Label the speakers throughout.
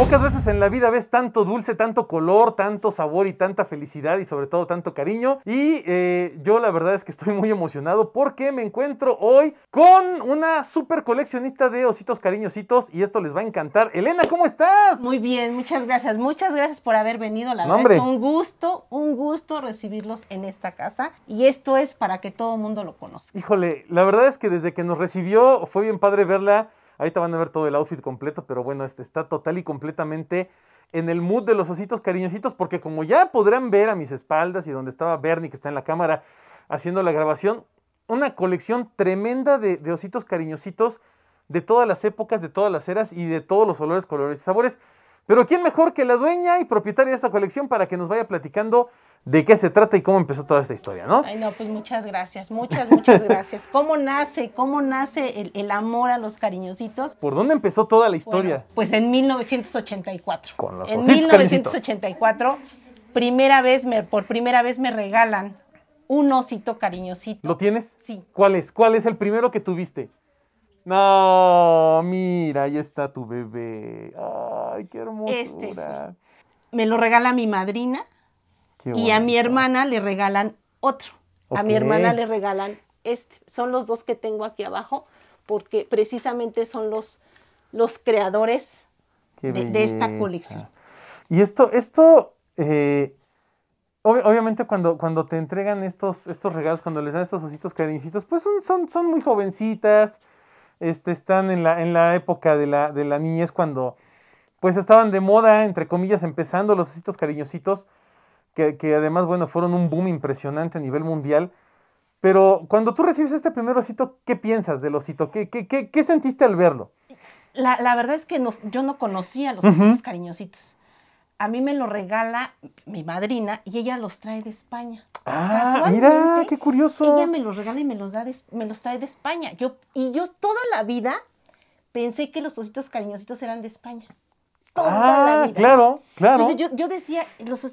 Speaker 1: Pocas veces en la vida ves tanto dulce, tanto color, tanto sabor y tanta felicidad y sobre todo tanto cariño. Y eh, yo la verdad es que estoy muy emocionado porque me encuentro hoy con una super coleccionista de ositos cariñositos y esto les va a encantar. Elena, ¿cómo estás? Muy
Speaker 2: bien, muchas gracias. Muchas gracias por haber venido. La verdad es un gusto, un gusto recibirlos en esta casa. Y esto es para que todo el mundo lo conozca.
Speaker 1: Híjole, la verdad es que desde que nos recibió fue bien padre verla Ahorita van a ver todo el outfit completo, pero bueno, este está total y completamente en el mood de los ositos cariñositos, porque como ya podrán ver a mis espaldas y donde estaba Bernie, que está en la cámara haciendo la grabación, una colección tremenda de, de ositos cariñositos de todas las épocas, de todas las eras y de todos los olores, colores y sabores. Pero ¿quién mejor que la dueña y propietaria de esta colección para que nos vaya platicando de qué se trata y cómo empezó toda esta historia, ¿no?
Speaker 2: Ay, no, pues muchas gracias, muchas, muchas gracias. ¿Cómo nace, cómo nace el, amor a los cariñositos?
Speaker 1: ¿Por dónde empezó toda la historia?
Speaker 2: pues en 1984. en 1984, primera vez me, por primera vez me regalan un osito cariñosito.
Speaker 1: ¿Lo tienes? Sí. ¿Cuál es? ¿Cuál es el primero que tuviste? No, mira, ahí está tu bebé. Ay, qué este hermosura. Este.
Speaker 2: Me lo regala mi madrina y a mi hermana le regalan otro. A mi hermana le regalan este. Son los dos que tengo aquí abajo porque precisamente son los, los creadores
Speaker 1: de, esta colección. Y esto, esto eh, obviamente cuando, cuando te entregan estos, estos regalos, cuando les dan estos ositos cariñitos, pues son, son, muy jovencitas, este, están en la, en la época de la, de la niñez cuando pues estaban de moda, entre comillas, empezando los ositos cariñositos que, además, bueno, fueron un boom impresionante a nivel mundial. Pero cuando tú recibes este primer osito, ¿qué piensas del osito? ¿Qué, qué, qué, sentiste al verlo?
Speaker 2: La, verdad es que yo no conocía los ositos cariñositos. A mí me lo regala mi madrina y ella los trae de España. Ah, mira,
Speaker 1: qué curioso. Ella me
Speaker 2: los regala y me los, da me los trae de España. Yo, y yo toda la vida pensé que los ositos cariñositos eran de España.
Speaker 1: Ah, claro, claro. Entonces
Speaker 2: yo, decía, los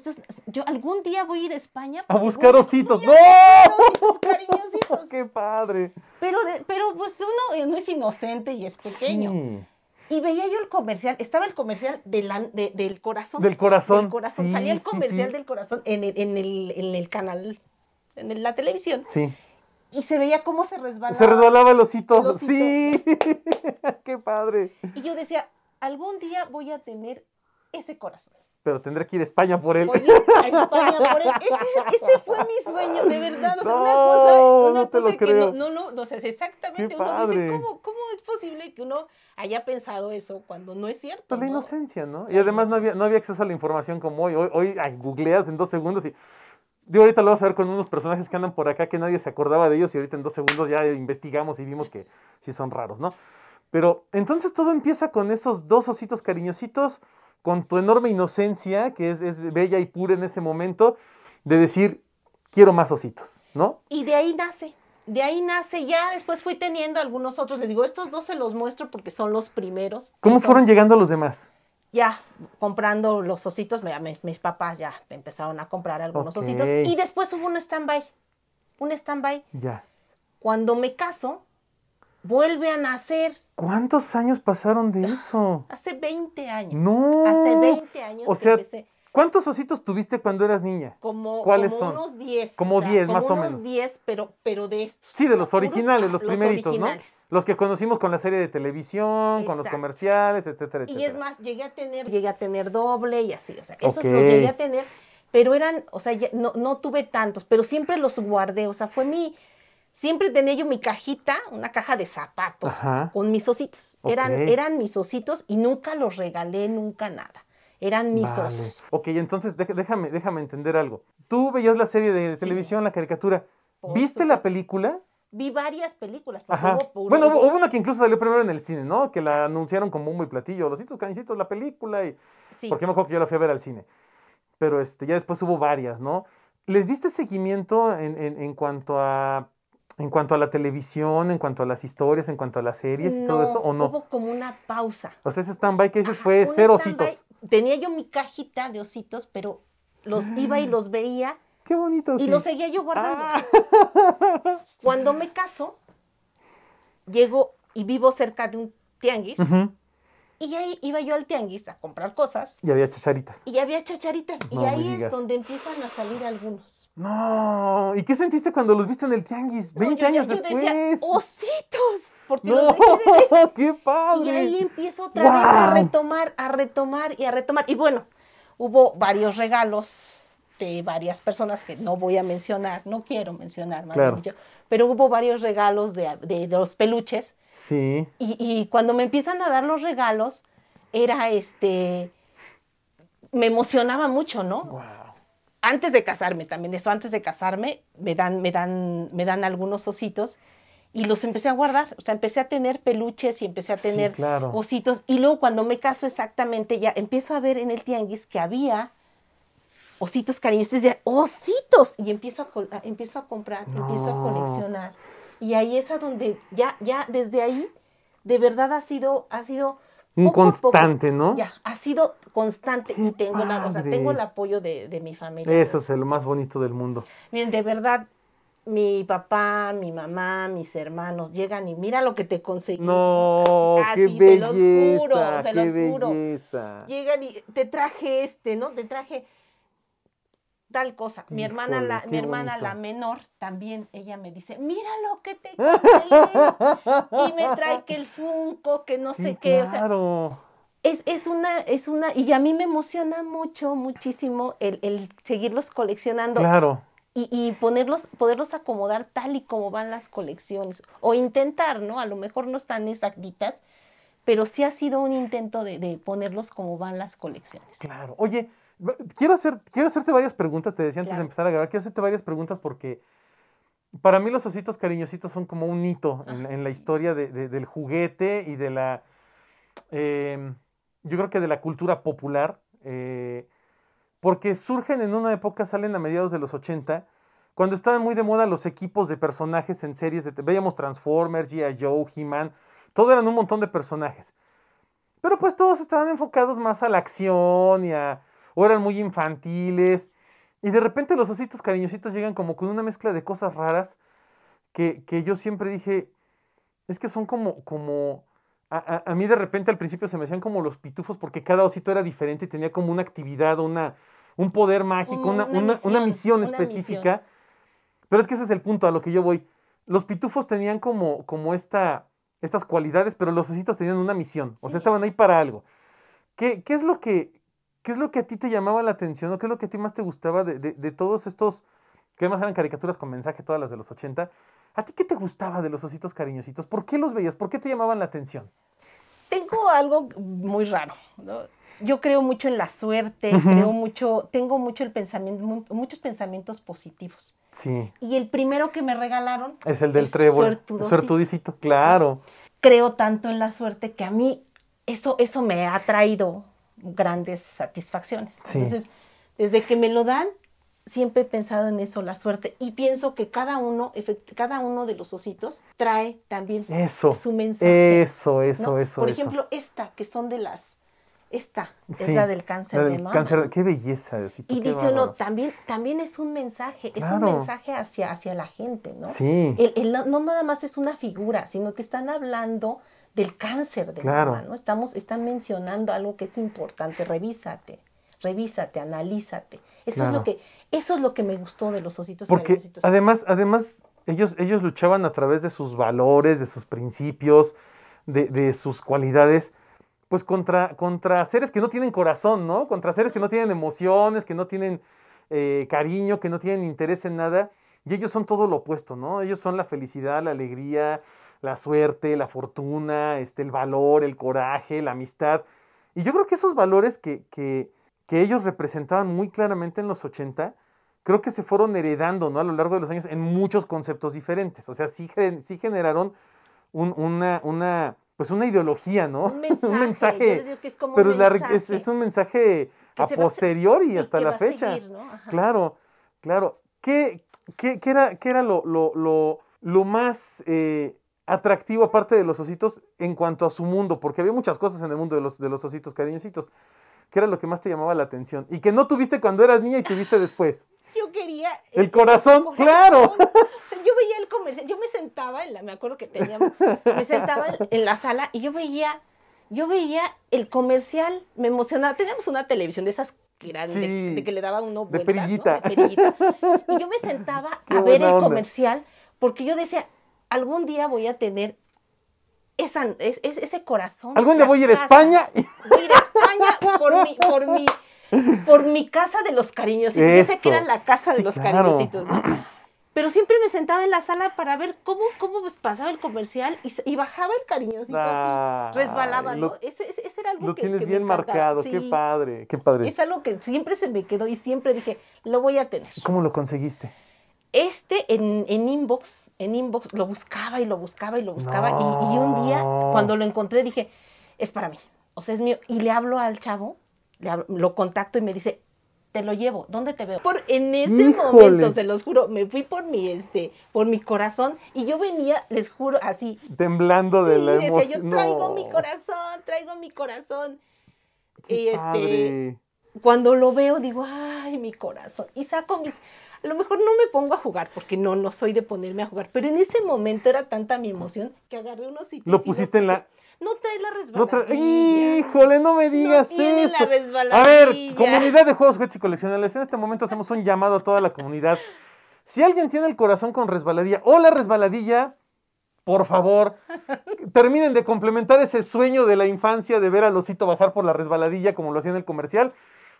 Speaker 2: yo algún día voy a ir a España.
Speaker 1: A buscar ositos. ¡No! ¡Qué padre!
Speaker 2: Pero, pero pues uno, eh, no es inocente y es pequeño. Y veía yo el comercial, estaba el comercial del corazón. Del corazón. corazón. Salía el comercial del corazón en el, canal, en la televisión. Sí y se veía cómo se resbalaba. Se resbalaba
Speaker 1: el Sí, qué padre.
Speaker 2: Y yo decía, algún día voy a tener ese corazón.
Speaker 1: Pero tendré que ir a España por él. Voy a, España por él. Ese, fue mi sueño, de verdad. O sea, no, una cosa, una no cosa que no,
Speaker 2: no, o sea, exactamente. uno dice, ¿cómo, es posible que uno haya pensado eso cuando no es cierto? Pues la
Speaker 1: inocencia, ¿no? Y además no había, acceso a la información como hoy. Hoy, ay, googleas en dos segundos y. Digo, ahorita lo vas a ver con unos personajes que andan por acá que nadie se acordaba de ellos y ahorita en dos segundos ya investigamos y vimos que sí son raros, ¿no? Pero entonces todo empieza con esos dos ositos cariñositos, con tu enorme inocencia, que es, bella y pura en ese momento, de decir, quiero más ositos, ¿no?
Speaker 2: Y de ahí nace de ahí nace, ya después fui teniendo algunos otros, les digo, estos dos se los muestro porque son los primeros.
Speaker 1: ¿Cómo fueron llegando los demás?
Speaker 2: Ya, comprando los ositos, mis papás ya empezaron a comprar algunos ositos y después hubo un stand-by, un stand-by. Ya. Cuando me caso, vuelve a nacer.
Speaker 1: ¿Cuántos años pasaron de ah, eso?
Speaker 2: Hace 20 años. No. Hace 20 años o sea,
Speaker 1: ¿Cuántos ositos tuviste cuando eras niña? Como, ¿Cuáles son? unos 10. Como 10, más o menos. Unos
Speaker 2: 10, pero, pero de estos. Sí, de los originales, los primeritos, los ¿no?
Speaker 1: Los que conocimos con la serie de televisión, con los comerciales, etcétera, etcétera. Y es
Speaker 2: más, llegué a tener, llegué a tener doble y así, o sea, esos los llegué a tener, pero eran, o sea, no, no tuve tantos, pero siempre los guardé, o sea, fue mi, siempre tenía yo mi cajita, una caja de zapatos con mis ositos. Eran, eran mis ositos y nunca los regalé, nunca nada. Eran mis osos.
Speaker 1: Ok, entonces déjame, déjame entender algo. Tú veías la serie de televisión, la caricatura. ¿Viste la película?
Speaker 2: Vi varias películas, Bueno, hubo, una
Speaker 1: que incluso salió primero en el cine, ¿no? Que la anunciaron como muy platillo, Los hitos canicitos, la película, y... Sí. Porque me acuerdo que yo la fui a ver al cine. Pero este, ya después hubo varias, ¿no? ¿Les diste seguimiento en cuanto a en cuanto a la televisión, en cuanto a las historias, en cuanto a las series y todo eso, ¿o no? Hubo
Speaker 2: como una pausa.
Speaker 1: O sea, ese stand-by que dices fue cero ositos.
Speaker 2: Tenía yo mi cajita de ositos, pero los ah. iba y los veía. Qué
Speaker 1: bonito. Y los seguía
Speaker 2: yo guardando. Ah. Cuando me caso, llego y vivo cerca de un tianguis. Y ahí iba yo al tianguis a comprar cosas.
Speaker 1: Y había chacharitas.
Speaker 2: Y había chacharitas. y ahí es donde empiezan a salir algunos.
Speaker 1: No, ¿y qué sentiste cuando los viste en el tianguis? 20 años después. Decía,
Speaker 2: ositos, por no, los
Speaker 1: qué padre. Y ahí
Speaker 2: empiezo otra vez a retomar, a retomar y a retomar. Y bueno, hubo varios regalos de varias personas que no voy a mencionar, no quiero mencionar, más claro. pero hubo varios regalos de, los peluches. Sí. Y, cuando me empiezan a dar los regalos, era este, me emocionaba mucho, ¿no? antes de casarme, también eso, antes de casarme, me dan, me dan, me dan algunos ositos y los empecé a guardar. O sea, empecé a tener peluches y empecé a tener ositos. Y luego cuando me caso exactamente, ya empiezo a ver en el tianguis que había ositos cariñosos. Y ositos. Y empiezo a, empiezo a comprar, empiezo a coleccionar. Y ahí es a donde ya, ya desde ahí, de verdad ha sido, ha sido
Speaker 1: un constante, ¿no? Ya,
Speaker 2: ha sido constante y tengo, la, tengo el apoyo de, mi familia.
Speaker 1: Eso es lo más bonito del mundo.
Speaker 2: Miren, de verdad, mi papá, mi mamá, mis hermanos llegan y mira lo que te conseguí.
Speaker 1: No, belleza, se los juro, se los juro.
Speaker 2: Llegan y te traje este, ¿no? Te traje tal cosa. Mi mm, hermana, la, mi hermana la menor, también ella me dice, mira lo que
Speaker 1: te y
Speaker 2: me trae que el Funko, que no sé qué. O
Speaker 1: sea,
Speaker 2: es, una, es una, y a mí me emociona mucho, muchísimo el, seguirlos coleccionando. Claro. Y, ponerlos, poderlos acomodar tal y como van las colecciones. O intentar, ¿no? A lo mejor no están exactitas, pero sí ha sido un intento de, de ponerlos como van las colecciones.
Speaker 1: Claro. Oye, Quiero, hacer, quiero hacerte varias preguntas, te decía antes de empezar a grabar, quiero hacerte varias preguntas porque para mí los ositos cariñositos son como un hito en, la ah, historia del juguete y de la, em, yo creo que de la cultura popular, eh, porque surgen en una época, salen a mediados de los 80, cuando estaban muy de moda los equipos de personajes en series, de, veíamos Transformers, G.I. Joe, He-Man, todo eran un montón de personajes. Pero pues todos estaban enfocados más a la acción y a o eran muy infantiles. Y de repente los ositos cariñositos llegan como con una mezcla de cosas raras que, yo siempre dije, es que son como, como, a, mí de repente al principio se me hacían como los pitufos porque cada osito era diferente y tenía como una actividad, una, un poder mágico, una, misión, específica. Pero es que ese es el punto a lo que yo voy. Los pitufos tenían como, como esta, estas cualidades, pero los ositos tenían una misión. O sea, estaban ahí para algo. ¿Qué, qué es lo que, ¿Qué es lo que a ti te llamaba la atención o qué es lo que a ti más te gustaba de, todos estos, que además eran caricaturas con mensaje, todas las de los 80? ¿A ti qué te gustaba de los ositos cariñositos? ¿Por qué los veías? ¿Por qué te llamaban la atención? Tengo algo muy raro.
Speaker 2: Yo creo mucho en la suerte, creo mucho, tengo mucho el pensamiento, muchos pensamientos positivos. Sí. Y el primero que me regalaron es el del es trébol. claro. Creo tanto en la suerte que a mí eso, eso me ha traído grandes satisfacciones. Entonces, desde que me lo dan, siempre he pensado en eso, la suerte. Y pienso que cada uno, cada uno de los ositos trae también su mensaje. Eso, eso, eso. Por ejemplo, esta, que son de las... Esta es la del cáncer de mama. Cáncer,
Speaker 1: qué belleza. y dice uno,
Speaker 2: también, también es un mensaje, es un mensaje hacia, hacia la gente, ¿no? Sí. no, no nada más es una figura, sino que están hablando del cáncer de claro. ¿no? Estamos, están mencionando algo que es importante, revísate, revísate, analízate. Eso es lo que, eso es lo que me gustó de los ositos. Porque
Speaker 1: además, además, ellos, ellos luchaban a través de sus valores, de sus principios, de, sus cualidades pues contra, contra seres que no tienen corazón, ¿no? Contra seres que no tienen emociones, que no tienen eh, cariño, que no tienen interés en nada. Y ellos son todo lo opuesto, ¿no? Ellos son la felicidad, la alegría, la suerte, la fortuna, este, el valor, el coraje, la amistad. Y yo creo que esos valores que, que, ellos representaban muy claramente en los 80, creo que se fueron heredando ¿no? a lo largo de los años en muchos conceptos diferentes. O sea, sí, sí generaron una, pues una ideología, ¿no? Un mensaje. pero es, un mensaje a posteriori hasta la fecha. Claro, claro. ¿Qué, era, qué era lo, lo, lo, más eh, atractivo aparte de los ositos en cuanto a su mundo, porque había muchas cosas en el mundo de los, de los ositos cariñositos, que era lo que más te llamaba la atención y que no tuviste cuando eras niña y tuviste después.
Speaker 2: Yo quería... El, corazón, claro. yo veía el comercial, yo me sentaba, en la, me acuerdo que teníamos, me sentaba en la sala y yo veía, yo veía el comercial, me emocionaba. Teníamos una televisión de esas grandes, de, que le daba uno de perillita. Y yo me sentaba a ver el comercial porque yo decía, algún día voy a tener ese corazón. Algún día voy a ir a España. Voy a ir a España por mi, por mi, casa de los cariñositos. Pues Yo sé que era la casa de los cariñositos. ¿no? Pero siempre me sentaba en la sala para ver cómo, cómo pues pasaba el comercial y, bajaba el cariñosito así, ah, resbalaba. ese ¿no? era algo lo tienes bien marcado, qué padre, qué padre. Es algo que siempre se me quedó y siempre dije, lo voy a tener.
Speaker 1: ¿Cómo lo conseguiste?
Speaker 2: Este en, en, inbox, en inbox lo buscaba y lo buscaba y lo buscaba. Y, un día, cuando lo encontré, dije, es para mí. O sea, es mío. Y le hablo al chavo, lo contacto y me dice, te lo llevo, ¿dónde te veo? Por, en ese momento, se los juro, me fui por mi, este, por mi corazón y yo venía, les juro, así.
Speaker 1: Temblando de la emoción. Decía, yo traigo mi
Speaker 2: corazón, traigo mi corazón. y este, cuando lo veo, digo, ay, mi corazón. Y saco mis, a lo mejor no me pongo a jugar, porque no, no soy de ponerme a jugar, pero en ese momento era tanta mi emoción que agarré unos y... Lo pusiste en la... No trae la resbaladilla. No
Speaker 1: Híjole, no me digas no tiene La resbaladilla. A ver, comunidad de juegos, Juegos y Coleccionales, en este momento hacemos un llamado a toda la comunidad. Si alguien tiene el corazón con resbaladilla o la resbaladilla, por favor, terminen de complementar ese sueño de la infancia de ver al osito bajar por la resbaladilla como lo hacía en el comercial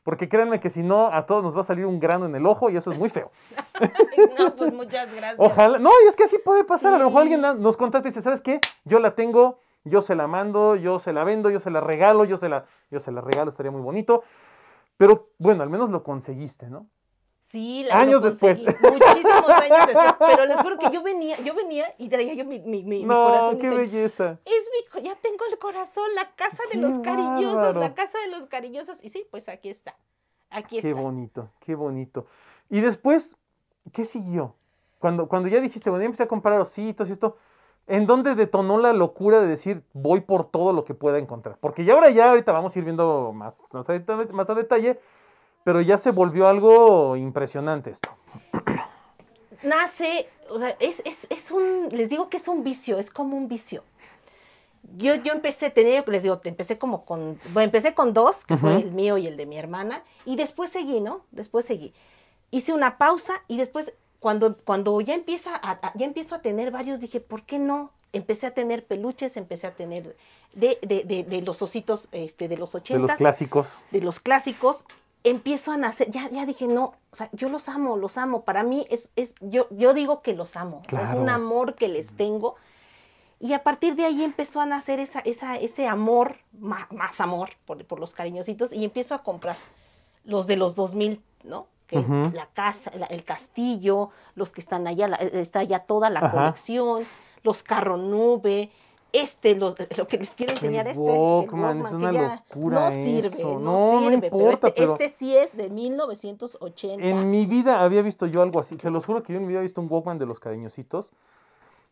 Speaker 1: porque créanme que si no, a todos nos va a salir un grano en el ojo y eso es muy feo. no, pues muchas gracias. Ojalá, no, y es que así puede pasar, a lo mejor alguien nos contacta y dice, ¿sabes qué? Yo la tengo, yo se la mando, yo se la vendo, yo se la regalo, yo se la, yo se la regalo, estaría muy bonito. Pero bueno, al menos lo conseguiste, ¿no?
Speaker 2: Sí, años después. Muchísimos años después. Pero les juro que yo venía, yo venía y traía yo mi, mi, mi, corazón. ¡Qué
Speaker 1: belleza!
Speaker 2: Es mi, ya tengo el corazón, la casa de los cariñosos, la casa de los cariñosos. Y sí, pues aquí está. Aquí está. Qué
Speaker 1: bonito, qué bonito. Y después, ¿qué siguió? Cuando, cuando ya dijiste, bueno, ya empecé a comprar ositos y esto. ¿En dónde detonó la locura de decir voy por todo lo que pueda encontrar? Porque ya ahora ya ahorita vamos a ir viendo más, más a detalle pero ya se volvió algo impresionante esto.
Speaker 2: Nace, o sea, es, un, les digo que es un vicio, es como un vicio. Yo, yo empecé, tenía, les digo, empecé como con, bueno, empecé con dos, que fue el mío y el de mi hermana, y después seguí, ¿no? Después seguí. Hice una pausa y después, cuando, cuando ya, empieza ya empiezo a tener varios, dije, ¿por qué no? empecé a tener peluches, empecé a tener de, los ositos este, de los ochentas. De los clásicos. De los clásicos empiezo a nacer, ya, ya dije, no, o sea, yo los amo, los amo. Para mí es, es yo, yo digo que los amo, es un amor que les tengo. Y a partir de ahí empezó a nacer esa, esa, ese amor, más, amor por, los cariñositos, y empiezo a comprar los de los 2000, ¿no? Que La casa, el castillo, los que están allá, eh, está allá toda la colección, los carro nube, este lo, lo, que les quiero enseñar este Walkman, es una locura no sirve no, sirve importa, este, pero, este, sí es de 1980 en
Speaker 1: mi vida había visto yo algo así se los juro que yo en mi vida he visto un Walkman de los cariñositos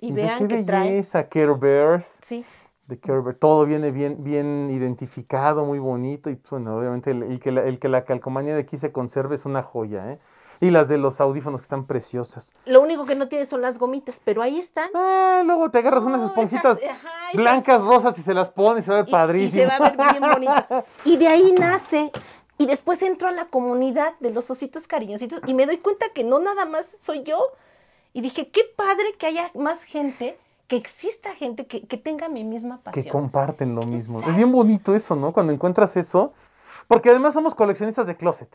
Speaker 1: y, vean qué que belleza Care Bears sí de Care todo viene bien bien identificado muy bonito y pues, bueno obviamente el, que el que la calcomanía de aquí se conserve es una joya eh y las de los audífonos que están preciosas.
Speaker 2: Lo único que no tiene son las gomitas, pero ahí están. Ah, luego te agarras unas esponjitas
Speaker 1: blancas, rosas y se las pones y se va a ver padrísimo. Y se va a ver bien
Speaker 2: bonito. Y de ahí nace y después entro a la comunidad de los ositos cariñositos y me doy cuenta que no nada más soy yo. Y dije, qué padre que haya más gente, que exista gente que, que tenga mi misma pasión. Que
Speaker 1: comparten lo mismo. Es bien bonito eso, ¿no? Cuando encuentras eso. Porque además somos coleccionistas de closet.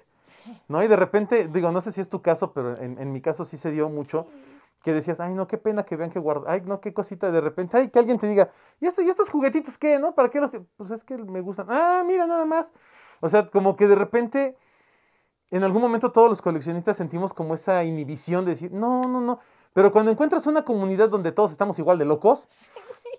Speaker 1: ¿no? Y de repente, digo, no sé si es tu caso, pero en, mi caso sí se dio mucho, que decías, ay, no, qué pena que vean que guardo, ay, no, qué cosita, de repente, ay, que alguien te diga, ¿y, este, y estos juguetitos qué, no? ¿Para qué los...? Pues es que me gustan, ah, mira, nada más. O sea, como que de repente, en algún momento todos los coleccionistas sentimos como esa inhibición de decir, no, no, no. Pero cuando encuentras una comunidad donde todos estamos igual de locos,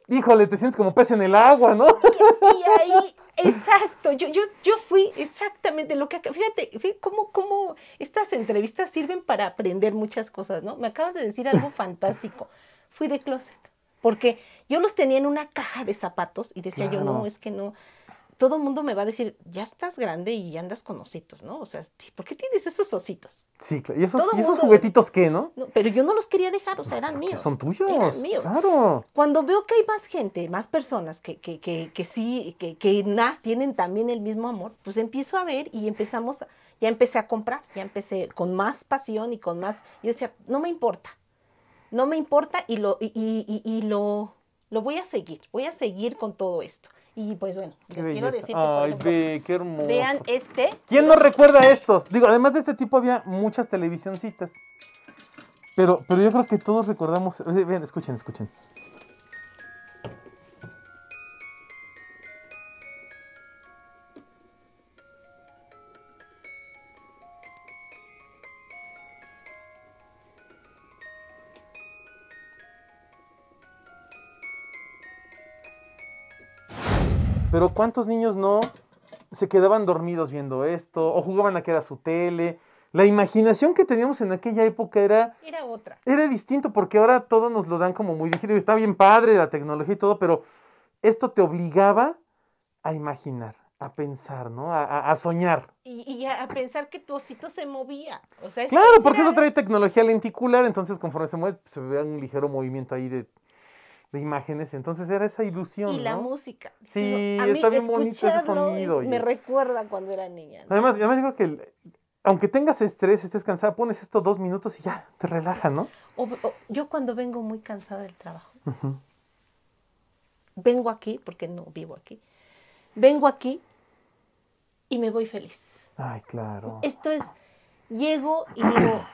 Speaker 1: híjole, te sientes como pez en el agua, ¿no? Y, ahí, exacto, yo, yo, yo fui
Speaker 2: exactamente lo que, fíjate, fíjate cómo, cómo estas entrevistas sirven para aprender muchas cosas, ¿no? Me acabas de decir algo fantástico, fui de closet, porque yo los tenía en una caja de zapatos y decía yo, no, es que no, todo el mundo me va a decir, ya estás grande y andas con ositos, ¿no? O sea, ¿por qué tienes esos ositos?
Speaker 1: Sí, claro. ¿Y esos, juguetitos qué, no?
Speaker 2: Pero yo no los quería dejar, o sea, eran míos. Son tuyos. Eran míos. Claro. Cuando veo que hay más gente, más personas que, que, que, sí, que, que tienen también el mismo amor, pues empiezo a ver y empezamos, ya empecé a comprar, ya empecé con más pasión y con más, yo decía, no me importa, no me importa y lo, y, y lo, lo voy a seguir, voy a seguir con todo esto. Y pues bueno, les quiero decir que, Ay, vean este.
Speaker 1: ¿Quién no recuerda estos? Digo, además de este tipo había muchas televisioncitas. Pero, pero yo creo que todos recordamos. Eh, vean escuchen, escuchen. Pero ¿cuántos niños no se quedaban dormidos viendo esto? O jugaban a que era su tele. La imaginación que teníamos en aquella época era... Era otra. Era distinto porque ahora todo nos lo dan como muy digerido. Está bien padre la tecnología y todo, pero esto te obligaba a imaginar, a pensar, ¿no? A, soñar.
Speaker 2: Y, a, pensar que tu osito se movía. claro, porque no eso trae
Speaker 1: tecnología lenticular, entonces conforme se mueve pues, se ve un ligero movimiento ahí de de imágenes, entonces era esa ilusión. Y la
Speaker 2: música. Sí, a mí está bien me recuerda cuando era niña.
Speaker 1: Además, además, que aunque tengas estrés, estés cansada, pones esto dos minutos y ya te relaja, ¿no?
Speaker 2: yo cuando vengo muy cansada del trabajo, vengo aquí, porque no vivo aquí, vengo aquí y me voy feliz.
Speaker 1: Ay, claro.
Speaker 2: Esto es, llego y digo,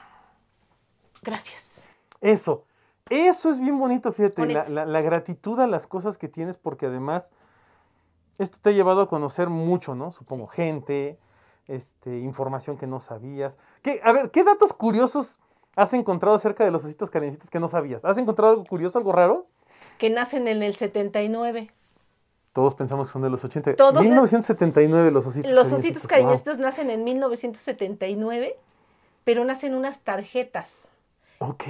Speaker 1: gracias. Eso, eso es bien bonito, fíjate, la, gratitud a las cosas que tienes, porque además esto te ha llevado a conocer mucho, ¿no? Supongo, gente, este, información que no sabías. a ver, ¿qué datos curiosos has encontrado acerca de los ositos cariñitos que no sabías? ¿Has encontrado algo curioso, algo raro?
Speaker 2: Que nacen en el 79.
Speaker 1: Todos pensamos que son de los 80. Todos 1979 los ositos. Los ositos
Speaker 2: nacen en 1979, pero nacen unas tarjetas Ok.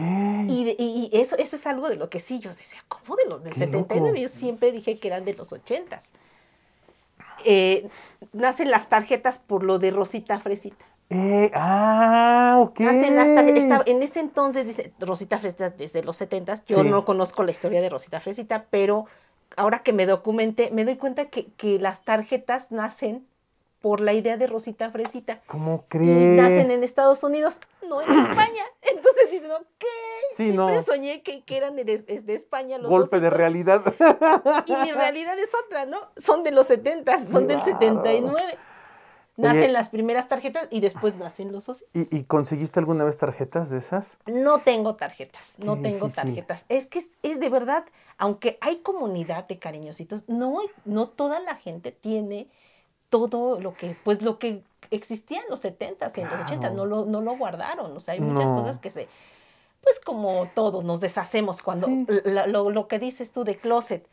Speaker 2: Y, eso, eso es algo de lo que sí yo decía, ¿cómo de los del 79? Yo siempre dije que eran de los 80. Eh, nacen las tarjetas por lo de Rosita Fresita.
Speaker 1: Eh, ah, ok. en
Speaker 2: ese entonces, dice, Rosita Fresita desde los 70, yo no conozco la historia de Rosita Fresita, pero ahora que me documenté, me doy cuenta que, que las tarjetas nacen por la idea de Rosita Fresita.
Speaker 1: ¿Cómo crees? Y nacen en
Speaker 2: Estados Unidos, no en España. Entonces dicen, ¿qué? Siempre soñé que, eran de, España los Golpe
Speaker 1: de realidad. Y mi realidad
Speaker 2: es otra, ¿no? Son de los 70, son del 79. Nacen las primeras tarjetas y después nacen los socios.
Speaker 1: ¿Y, conseguiste alguna vez tarjetas de esas?
Speaker 2: No tengo tarjetas, no tengo tarjetas. Es que es, de verdad, aunque hay comunidad de cariñositos, no, no toda la gente tiene todo lo que, pues lo que existía en los 70 y en no lo, no lo guardaron. O sea, hay muchas cosas que se, pues como todos nos deshacemos cuando lo, que dices tú de closet.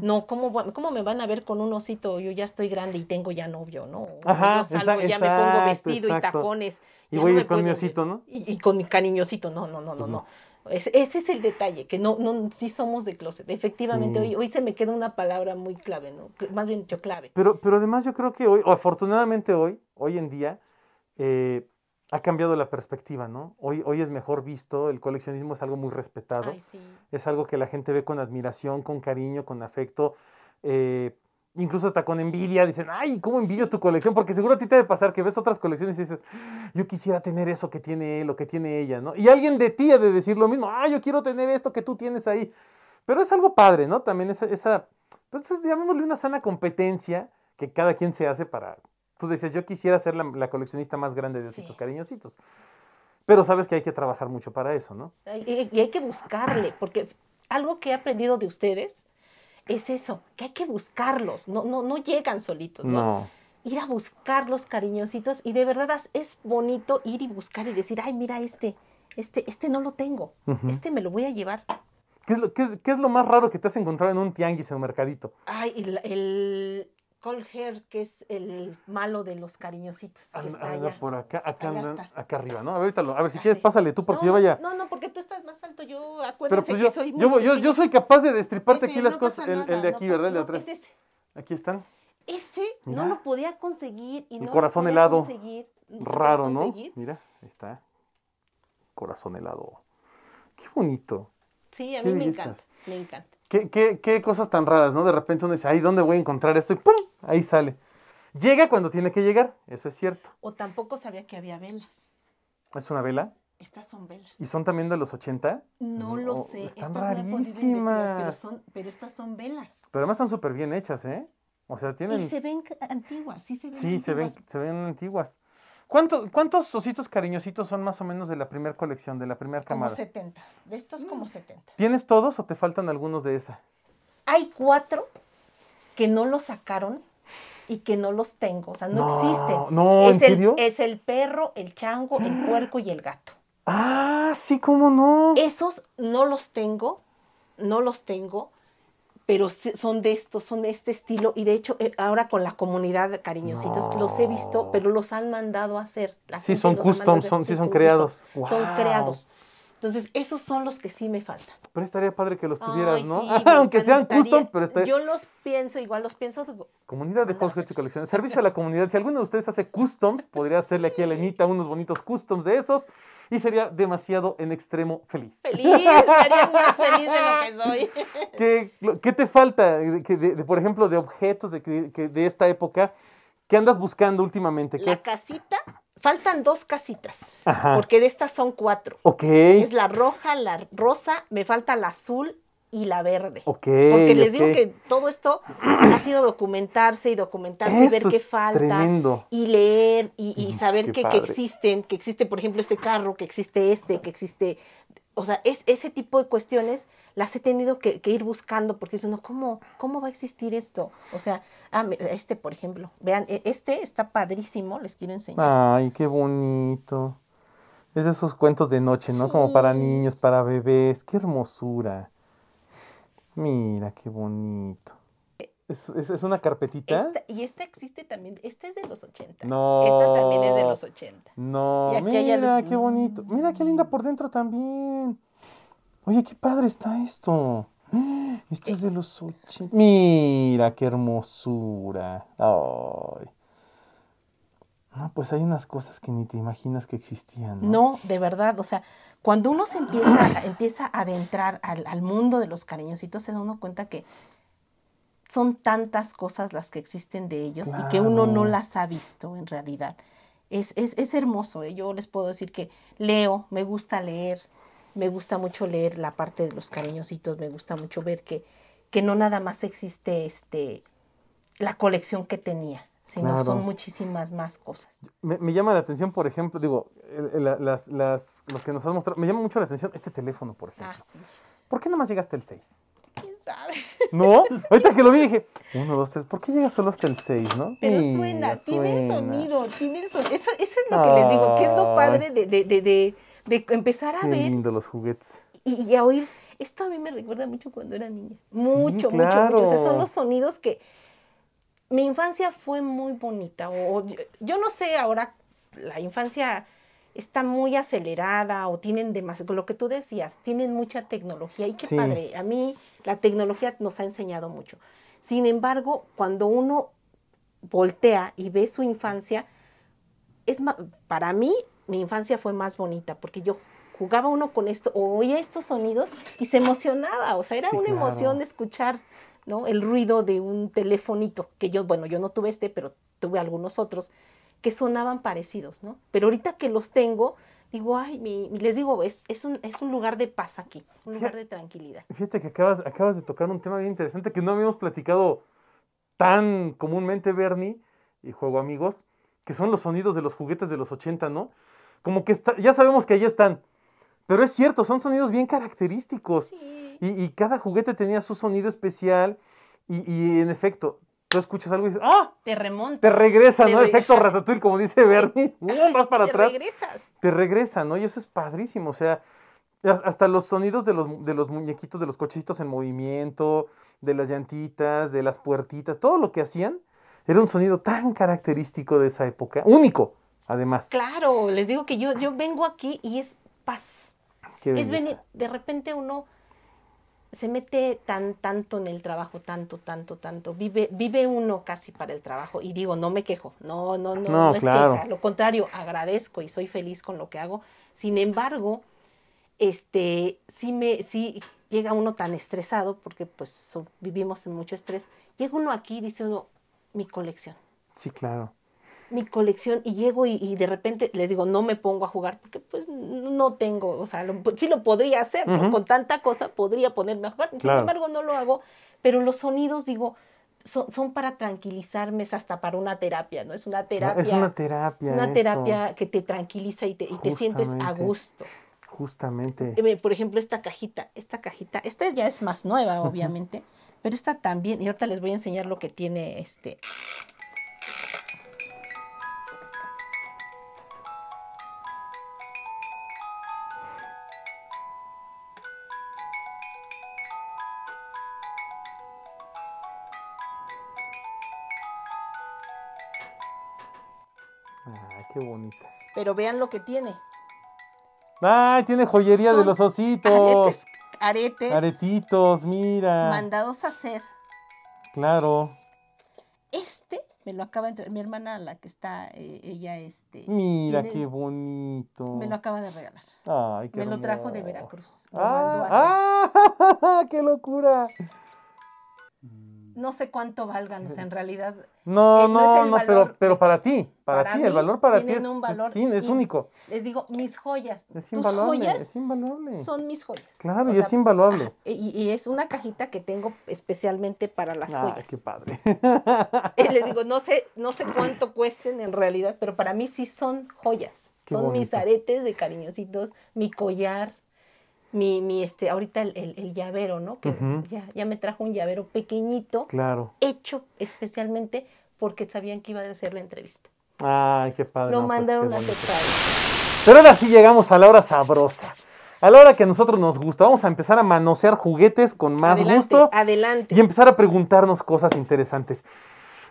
Speaker 2: No, ¿cómo, ¿cómo, me van a ver con un osito? Yo ya estoy grande y tengo ya novio, ¿no? Ajá, yo salgo, ya me pongo vestido y tacones. Y voy con mi osito, ¿no? Y, con mi cariñosito, no, no, no, no, no ese es el detalle, que no, no sí somos de closet. Efectivamente, hoy, hoy se me queda una palabra muy clave, ¿no? Más bien yo clave. Pero,
Speaker 1: pero además yo creo que hoy, o afortunadamente hoy, hoy en día, eh, ha cambiado la perspectiva, ¿no? Hoy, hoy es mejor visto, el coleccionismo es algo muy respetado. Es algo que la gente ve con admiración, con cariño, con afecto. Eh, incluso hasta con envidia, dicen, ay, ¿cómo envidio tu colección? Porque seguro a ti te debe pasar que ves otras colecciones y dices, yo quisiera tener eso que tiene él o que tiene ella, ¿no? Y alguien de ti ha de decir lo mismo, ay, ah, yo quiero tener esto que tú tienes ahí. Pero es algo padre, ¿no? También esa, esa entonces pues, llamémosle una sana competencia que cada quien se hace para, tú decías, yo quisiera ser la, coleccionista más grande de estos cariñositos. Pero sabes que hay que trabajar mucho para eso, ¿no?
Speaker 2: y hay que buscarle, porque algo que he aprendido de ustedes es eso, que hay que buscarlos, no, no, no llegan solitos, ¿no? Ir a buscarlos, cariñositos y de verdad es bonito ir y buscar y decir, ay, mira este, este, este no lo tengo,
Speaker 1: este me lo voy a llevar. ¿Qué es, lo, es, lo más raro que te has encontrado en un tianguis un mercadito?
Speaker 2: Ay, el, Colger, que es el malo de los cariñositos. Que está anda
Speaker 1: por acá, acá, acá arriba, ¿no? A ver, ahorita a ver si quieres, pásale tú, porque yo vaya.
Speaker 2: No, no, porque tú estás más alto. Yo acuérdense pues yo, que soy muy. Yo, soy
Speaker 1: capaz de destriparte aquí las cosas. el, de aquí, ¿verdad? el de atrás. Es ese. Aquí están.
Speaker 2: Ese no lo podía conseguir y el no corazón helado. Raro, ¿no?
Speaker 1: Mira, ahí está. Corazón helado. Qué bonito.
Speaker 2: Sí, a mí me encanta, me encanta.
Speaker 1: ¿Qué, qué, qué cosas tan raras, ¿no? De repente uno dice, ay, ¿dónde voy a encontrar esto? Y ¡pum! ahí sale. Llega cuando tiene que llegar, eso es cierto.
Speaker 2: O tampoco sabía que había velas. ¿Es una vela? Estas son velas.
Speaker 1: ¿Y son también de los 80?
Speaker 2: No, mm, lo oh, sé. Están estas rarísimas. No pero, son, pero estas son velas.
Speaker 1: Pero además están súper bien hechas, ¿eh? O sea, tienen... Y se
Speaker 2: ven antiguas, sí se ven Sí, antiguas. se ven,
Speaker 1: se ven antiguas. ¿Cuántos, ¿Cuántos ositos cariñositos son más o menos de la primera colección, de la primera camada? Como
Speaker 2: 70. De estos como 70. Mm.
Speaker 1: ¿Tienes todos o te faltan algunos de esa?
Speaker 2: Hay cuatro que no los sacaron y que no los tengo, o sea, no, existen. No, es El, es el perro, el chango, el puerco y el gato.
Speaker 1: Ah, sí,
Speaker 2: cómo no. Esos no los tengo, no los tengo, pero son de estos, son de este estilo. Y de hecho, eh, ahora con la comunidad cariñositos los he visto, pero los han mandado a hacer. sí, son custom, son, sí, son, creados. Son creados. Entonces, esos son los que sí me faltan.
Speaker 1: Pero estaría padre que los tuvieras, ¿no? Aunque sean custom, pero estaría... Yo
Speaker 2: los pienso, igual los pienso...
Speaker 1: Comunidad de y colecciones. Servicio a la comunidad. Si alguno de ustedes hace customs, podría hacerle aquí a Lenita unos bonitos customs de esos y sería demasiado en extremo feliz. Feliz, estaría más feliz de lo que
Speaker 2: soy.
Speaker 1: ¿Qué, te falta, por ejemplo, de objetos de esta época? ¿Qué andas buscando últimamente? la
Speaker 2: casita. Faltan dos casitas, porque de estas son cuatro. Ok. Es la roja, la rosa, me falta la azul y la verde. Ok. Porque les digo que todo esto ha sido documentarse y documentarse, y ver qué falta. Y leer y, saber que, existen, que existe, por ejemplo, este carro, que existe este, que existe o sea, ese tipo de cuestiones las he tenido que, ir buscando porque dicen, no, ¿cómo, va a existir esto? O sea, ah, este, por ejemplo, vean, e, este está padrísimo, les quiero enseñar.
Speaker 1: Ay, qué bonito. Es de esos cuentos de noche, ¿no? Como para niños, para bebés, qué hermosura. Mira, qué bonito. Es, una carpetita.
Speaker 2: y esta existe también. Esta es de los 80.
Speaker 1: No. Esta también es de los 80. No. mira, qué bonito. Mira, qué linda por dentro también. Oye, qué padre está esto. Esto es de los 80. Mira, qué hermosura. Ay. No, pues hay unas cosas que ni te imaginas que existían.
Speaker 2: No, de verdad, o sea, cuando uno se empieza, empieza a adentrar al, al, mundo de los cariñositos, se da uno cuenta que son tantas cosas las que existen de ellos y que uno no las ha visto en realidad. Es, es, es hermoso. ¿eh? Yo les puedo decir que leo, me gusta leer, me gusta mucho leer la parte de los cariñositos, me gusta mucho ver que, que no nada más existe este, la colección que tenía, sino son muchísimas más cosas.
Speaker 1: Me, llama la atención, por ejemplo, digo, las, que nos has mostrado, me llama mucho la atención este teléfono, por ejemplo. Ah, ¿Por qué nada más llegaste el 6?
Speaker 2: No, ahorita
Speaker 1: que lo vi dije, uno, dos, tres, ¿por qué llega solo hasta el seis, no? Pero suena, tiene el sonido,
Speaker 2: tiene el sonido. Eso, es lo que les digo, que es lo padre de, empezar a qué ver.
Speaker 1: los juguetes.
Speaker 2: Y, a oír. Esto a mí me recuerda mucho cuando era niña.
Speaker 1: Mucho, mucho, mucho. O sea, son los
Speaker 2: sonidos que. Mi infancia fue muy bonita. O, yo no sé ahora, la infancia está muy acelerada o tienen demasiado, lo que tú decías, tienen mucha tecnología y qué padre, a mí la tecnología nos ha enseñado mucho. Sin embargo, cuando uno voltea y ve su infancia, es para mí mi infancia fue más bonita porque yo jugaba uno con esto o oía estos sonidos y se emocionaba, o sea, era una emoción escuchar ¿no? el ruido de un telefonito, que yo, bueno, yo no tuve este, pero tuve algunos otros que sonaban parecidos, ¿no? Pero ahorita que los tengo, digo, ay, les digo, es, es, un, es, un, lugar de paz aquí, un lugar de tranquilidad.
Speaker 1: Fíjate que acabas, acabas de tocar un tema bien interesante que no habíamos platicado tan comúnmente, Bernie, y juego amigos, que son los sonidos de los juguetes de los 80, ¿no? Como que ya sabemos que ahí están, pero es cierto, son sonidos bien característicos. Y, cada juguete tenía su sonido especial. Y, y en efecto, tú escuchas algo y dices, ¡ah!
Speaker 2: Te remonta. Te regresa, ¿no? Efecto
Speaker 1: ratatouille, como dice Bernie. ¡Bum! Vas para atrás. Te regresas. Te regresa, ¿no? Y eso es padrísimo. O sea, hasta los sonidos de los, de los muñequitos, de los cochecitos en movimiento, de las llantitas, de las puertitas, todo lo que hacían era un sonido tan característico de esa época. Único, además.
Speaker 2: Claro, les digo que yo, yo vengo aquí y es paz. es venir, de repente uno se mete tan tanto en el trabajo, tanto, tanto, tanto. Vive, vive uno casi para el trabajo. Y digo, no me quejo, no, no, no, es que Lo contrario, agradezco y soy feliz con lo que hago. Sin embargo, este, sí me, sí llega uno tan estresado, porque pues vivimos en mucho estrés. Llega uno aquí y dice uno, mi colección. Sí, claro mi colección y llego y, de repente les digo, no me pongo a jugar porque pues no tengo, o sea, sí lo podría hacer, con tanta cosa podría ponerme a jugar, sin embargo no lo hago, pero los sonidos digo, son, para tranquilizarme, es hasta para una terapia, ¿no? Es una ah, terapia. Es una
Speaker 1: terapia. Una terapia
Speaker 2: que te tranquiliza y te, y te sientes a gusto.
Speaker 1: Justamente. Eh,
Speaker 2: por ejemplo, esta cajita, esta cajita, esta ya es más nueva, obviamente, pero esta también, y ahorita les voy a enseñar lo que tiene este pero vean lo que tiene.
Speaker 1: ¡Ay! tiene joyería de los ositos. Aretes, aretes. Aretitos, mira.
Speaker 2: Mandados a hacer.
Speaker 1: Claro.
Speaker 2: Este me lo acaba de entregar. Mi hermana, la que está, eh, ella, este. Mira qué
Speaker 1: bonito. Me lo
Speaker 2: acaba de regalar.
Speaker 1: Ay, qué Me lo trajo de Veracruz.
Speaker 2: Ah,
Speaker 1: ah, ¡Qué locura!
Speaker 2: No sé cuánto valgan, o sea, en realidad
Speaker 1: no, eh, no, no, pero, pero para ti, para, ti, el valor para ti es, un es, único.
Speaker 2: Les digo, mis joyas, tus joyas son mis joyas. Claro, y es
Speaker 1: invaluable. Ah,
Speaker 2: y, es una cajita que tengo especialmente para las ah, joyas. qué padre. les digo, no sé, no sé cuánto cuesten en realidad, pero para mí sí son joyas. son mis aretes de cariñositos, mi collar, mi, mi este, ahorita el, llavero, ¿no? Que ya, me trajo un llavero pequeñito, claro. hecho especialmente porque sabían que iba a hacer la entrevista.
Speaker 1: Ay, qué padre. Lo pues, mandaron a Pero ahora sí llegamos a la hora sabrosa. A la hora que a nosotros nos gusta, vamos a empezar a manosear juguetes con más gusto. Adelante. Y empezar a preguntarnos cosas interesantes.